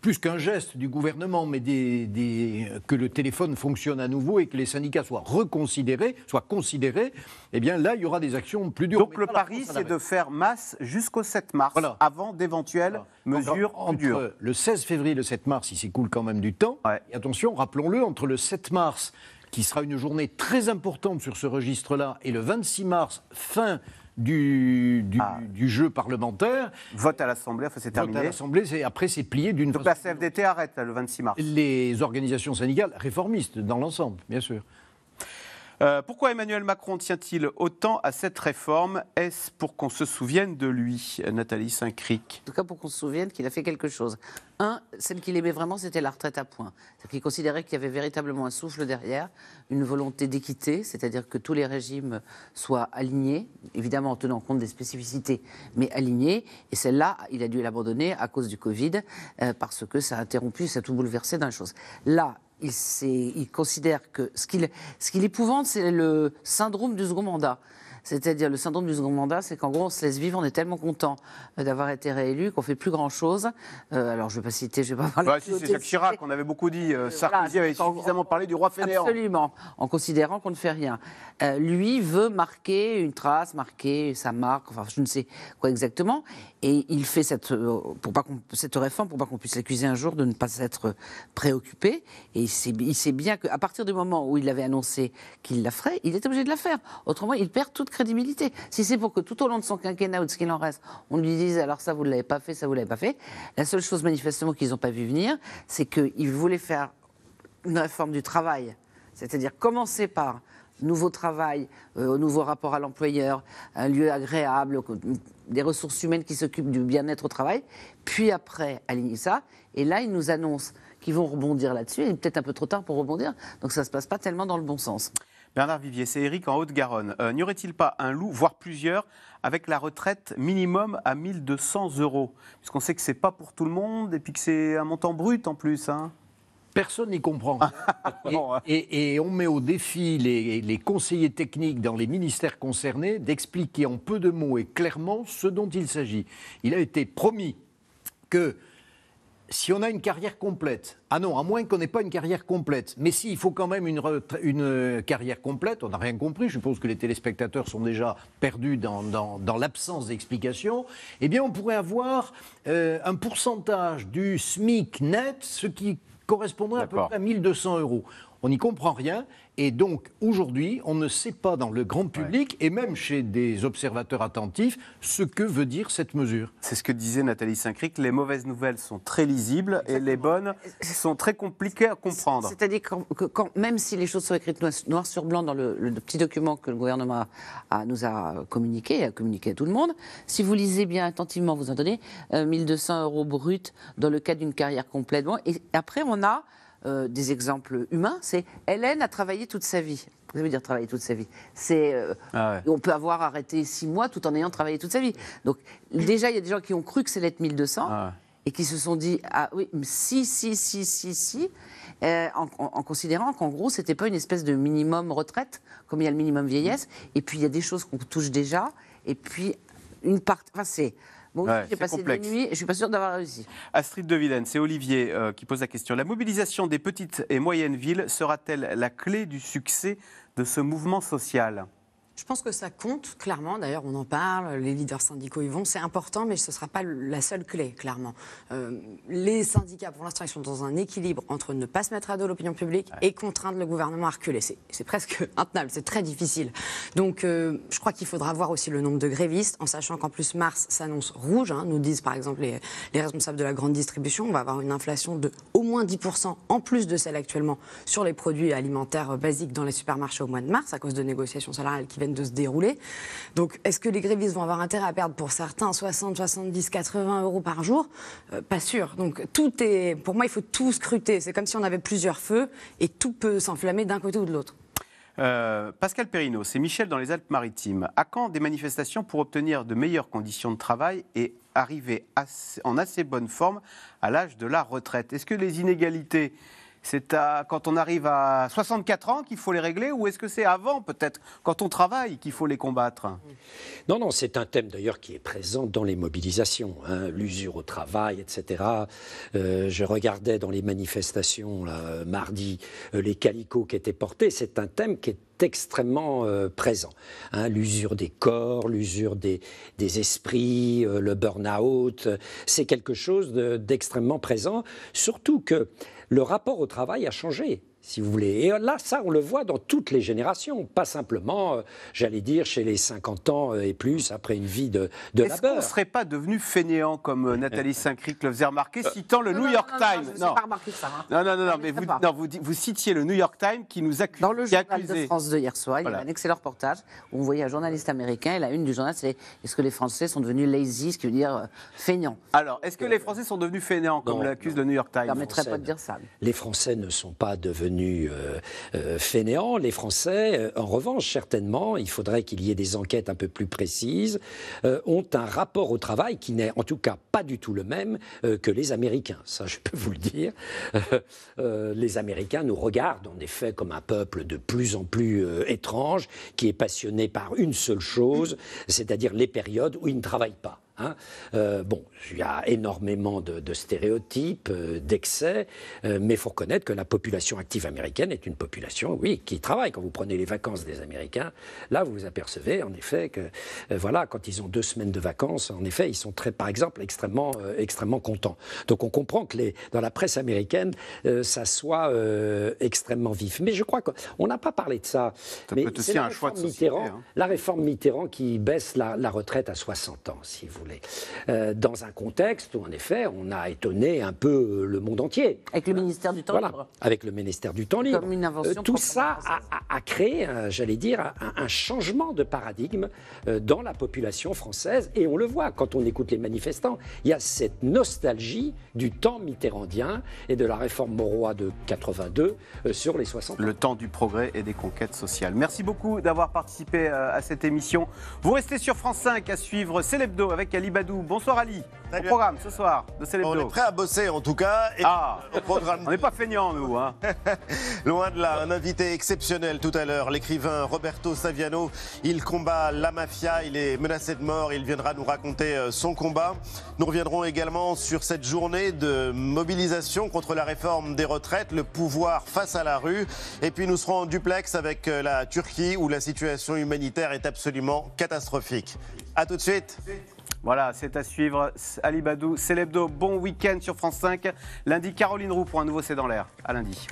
[SPEAKER 3] plus qu'un geste du gouvernement, mais que le téléphone fonctionne à nouveau et que les syndicats soient reconsidérés, soient considérés, eh bien là, il y aura des actions plus dures. Donc le pari, c'est de faire masse jusqu'au
[SPEAKER 1] 7 mars, avant d'éventuelles
[SPEAKER 3] mesures en plus le 16 février et le 7 mars, il s'écoule quand même du temps. attention, rappelons-le, entre le 7 mars qui sera une journée très importante sur ce registre-là, et le 26 mars, fin du, ah. du, jeu parlementaire. Vote à l'Assemblée, enfin c'est terminé. Vote à l'Assemblée, après c'est plié d'une façon. Donc la CFDT arrête le 26 mars. Les organisations syndicales réformistes dans l'ensemble, bien sûr. Euh,
[SPEAKER 1] pourquoi Emmanuel Macron tient-il autant à cette réforme Est-ce pour qu'on se souvienne de lui, Nathalie Saint-Cric En
[SPEAKER 4] tout cas, pour qu'on se souvienne qu'il a fait quelque chose. Un, celle qu'il aimait vraiment, c'était la retraite à points. cest qu'il considérait qu'il y avait véritablement un souffle derrière, une volonté d'équité, c'est-à-dire que tous les régimes soient alignés, évidemment en tenant compte des spécificités, mais alignés. Et celle-là, il a dû l'abandonner à cause du Covid, euh, parce que ça a interrompu, ça a tout bouleversé d'un les choses. Là, il, considère que ce qu'il ce épouvante, c'est le syndrome du second mandat. C'est-à-dire le syndrome du second mandat, c'est qu'en gros, on se laisse vivre, on est tellement content euh, d'avoir été réélu qu'on fait plus grand-chose. Euh, alors, je ne vais pas citer, je ne vais pas parler bah, C'est Jacques
[SPEAKER 1] Chirac, qu'on avait beaucoup dit. Euh, Sarkozy avait suffisamment parlé du roi fainéant.
[SPEAKER 4] Absolument, en considérant qu'on ne fait rien. lui veut marquer une trace, marquer sa marque, enfin, je ne sais quoi exactement. Et il fait cette, pour pas cette réforme pour pas qu'on puisse l'accuser un jour de ne pas s'être préoccupé. Et il sait, il sait bien qu'à partir du moment où il avait annoncé qu'il la ferait, il est obligé de la faire. Autrement, il perd toute si c'est pour que tout au long de son quinquennat ou de ce qu'il en reste, on lui dise alors ça vous ne l'avez pas fait, ça vous ne l'avez pas fait, la seule chose manifestement qu'ils n'ont pas vu venir, c'est qu'ils voulaient faire une réforme du travail. C'est-à-dire commencer par nouveau travail, euh, nouveau rapport à l'employeur, un lieu agréable, des ressources humaines qui s'occupent du bien-être au travail. Puis après, aligner ça. Et là, ils nous annoncent qu'ils vont rebondir là-dessus. et peut-être un peu trop tard pour rebondir. Donc ça ne se passe pas tellement dans le bon sens.
[SPEAKER 1] Bernard Vivier, c'est Eric en Haute-Garonne. Euh, n'y aurait-il pas un loup, voire plusieurs, avec la retraite minimum à 1200 euros Puisqu'on sait que ce n'est pas pour tout le monde et puis que c'est un montant brut en plus. Hein.
[SPEAKER 3] personne n'y comprend. Hein. et, on met au défi les, conseillers techniques dans les ministères concernés d'expliquer en peu de mots et clairement ce dont il s'agit. Il a été promis que si on a une carrière complète, ah non, à moins qu'on n'ait pas une carrière complète, mais si, il faut quand même une, une euh, carrière complète, on n'a rien compris, je suppose que les téléspectateurs sont déjà perdus dans, l'absence d'explication, eh bien on pourrait avoir euh, un pourcentage du SMIC net, ce qui correspondrait à peu près à 1200 euros on n'y comprend rien. Et donc, aujourd'hui, on ne sait pas dans le grand public et même chez des observateurs attentifs ce que veut dire cette mesure. C'est ce que disait Nathalie saint les mauvaises nouvelles sont très lisibles et les bonnes sont
[SPEAKER 1] très compliquées à comprendre.
[SPEAKER 4] C'est-à-dire que, même si les choses sont écrites noir, sur blanc dans le, petit document que le gouvernement a, nous a communiqué et a communiqué à tout le monde, si vous lisez bien attentivement, vous entendez 1 euh, 1200 euros bruts dans le cas d'une carrière complète. et après, on a euh, des exemples humains, c'est Hélène a travaillé toute sa vie. Vous veut dire travailler toute sa vie. C'est euh, ah on peut avoir arrêté six mois tout en ayant travaillé toute sa vie. Donc déjà il y a des gens qui ont cru que c'était l'être 1200 ah et qui se sont dit ah oui si si si si si euh, en, considérant qu'en gros c'était pas une espèce de minimum retraite comme il y a le minimum vieillesse et puis il y a des choses qu'on touche déjà et puis une partie enfin
[SPEAKER 1] moi j'ai passé la nuit. et je suis pas sûr d'avoir réussi. Astrid de c'est Olivier euh, qui pose la question. La mobilisation des petites et moyennes villes sera-t-elle la clé du succès de ce mouvement social
[SPEAKER 2] je pense que ça compte, clairement. D'ailleurs, on en parle, les leaders syndicaux y vont. C'est important, mais ce ne sera pas la seule clé, clairement. Euh, les syndicats, pour l'instant, ils sont dans un équilibre entre ne pas se mettre à dos l'opinion publique et contraindre le gouvernement à reculer. C'est presque intenable, c'est très difficile. Donc, euh, je crois qu'il faudra voir aussi le nombre de grévistes, en sachant qu'en plus, mars s'annonce rouge. Hein, nous disent, par exemple, les, responsables de la grande distribution, on va avoir une inflation de au moins 10% en plus de celle actuellement sur les produits alimentaires basiques dans les supermarchés au mois de mars, à cause de négociations salariales qui viennent de se dérouler. Donc, est-ce que les grévistes vont avoir intérêt à perdre pour certains 60, 70, 80 euros par jour euh, Pas sûr. Donc, tout est. Pour moi, il faut tout scruter. C'est comme si on avait plusieurs feux et tout peut s'enflammer d'un côté ou de l'autre.
[SPEAKER 1] Euh, Pascal Perrineau, c'est Michel dans les Alpes-Maritimes. À quand des manifestations pour obtenir de meilleures conditions de travail et arriver en assez bonne forme à l'âge de la retraite Est-ce que les inégalités c'est quand on arrive à 64 ans qu'il faut les régler ou est-ce que c'est avant peut-être, quand on travaille, qu'il faut les combattre
[SPEAKER 5] Non, non, c'est un thème d'ailleurs qui est présent dans les mobilisations, hein. l'usure au travail, etc. Euh, je regardais dans les manifestations mardi euh, les calicots qui étaient portés, c'est un thème qui est extrêmement euh, présent. Hein. l'usure des corps, l'usure des, des esprits, le burn-out, c'est quelque chose d'extrêmement présent, surtout que le rapport au travail a changé si vous voulez. Et là, ça, on le voit dans toutes les générations, pas simplement, euh, j'allais dire, chez les 50 ans euh, et plus, après une vie de, de Est-ce labeur. Est-ce qu'on ne serait pas devenu fainéant, comme euh, Nathalie Saint-Cric le faisait remarquer, citant le New York non, Times Non, pas
[SPEAKER 1] remarqué ça. Hein. Non, non, non, mais vous, vous, citiez le New York Times qui nous accuse. Dans le journal de France de hier soir, il y a un
[SPEAKER 4] excellent reportage où on voyait un journaliste américain et la une du journal, c'est Est-ce que les Français sont devenus lazy, ce qui veut
[SPEAKER 1] dire feignant Alors, est-ce que les Français sont devenus fainéants, comme l'accuse le New York Times Je ne permettrais pas de dire ça.
[SPEAKER 5] Les Français ne sont pas devenus euh, euh, fainéants. Les Français, euh, en revanche, certainement, il faudrait qu'il y ait des enquêtes un peu plus précises, ont un rapport au travail qui n'est en tout cas pas du tout le même que les Américains. Ça, je peux vous le dire. les Américains nous regardent en effet comme un peuple de plus en plus étrange, qui est passionné par une seule chose, c'est-à-dire les périodes où ils ne travaillent pas. Hein. Euh, bon, il y a énormément de, stéréotypes, euh, d'excès, euh, mais il faut reconnaître que la population active américaine est une population, oui, qui travaille. Quand vous prenez les vacances des Américains, là, vous vous apercevez, en effet, que, voilà, quand ils ont deux semaines de vacances, en effet, ils sont très, par exemple, extrêmement, extrêmement contents. Donc, on comprend que les, dans la presse américaine, ça soit extrêmement vif. Mais je crois qu'on n'a pas parlé de ça. mais c'est un choix de hein. La réforme Mitterrand qui baisse la, la retraite à 60 ans, si vous voulez. Euh, dans un contexte où, en effet, on a étonné un peu le monde entier. Avec le ministère du Temps voilà. libre. Avec le ministère du Temps libre. Comme une invention. Euh, tout ça a, créé, euh, j'allais dire, un, changement de paradigme dans la population française. Et on le voit quand on écoute les manifestants. Il y a cette nostalgie du temps mitterrandien et de la réforme Moroy de 82 sur les 60 ans. Le temps du progrès et des conquêtes sociales. Merci beaucoup
[SPEAKER 1] d'avoir participé à cette émission. Vous restez sur France 5 à suivre C'est l'hebdo avec Ali Badou. Bonsoir Ali. Au programme ce soir de célébrer. On est prêt à bosser en tout cas. Et ah. programme... on n'est pas feignants nous. Hein. Loin de là, un invité exceptionnel tout à l'heure, l'écrivain Roberto Saviano. Il combat la mafia, il est menacé de mort, il viendra nous raconter euh, son combat. Nous reviendrons également sur cette journée de mobilisation contre la réforme des retraites, le pouvoir face à la rue. Et puis nous serons en duplex avec euh, la Turquie où la situation humanitaire est absolument catastrophique. A tout de suite. Voilà, c'est à suivre. Ali Badou, c'est Bon week-end sur France 5. Lundi, Caroline Roux pour un nouveau C'est dans l'air. À lundi.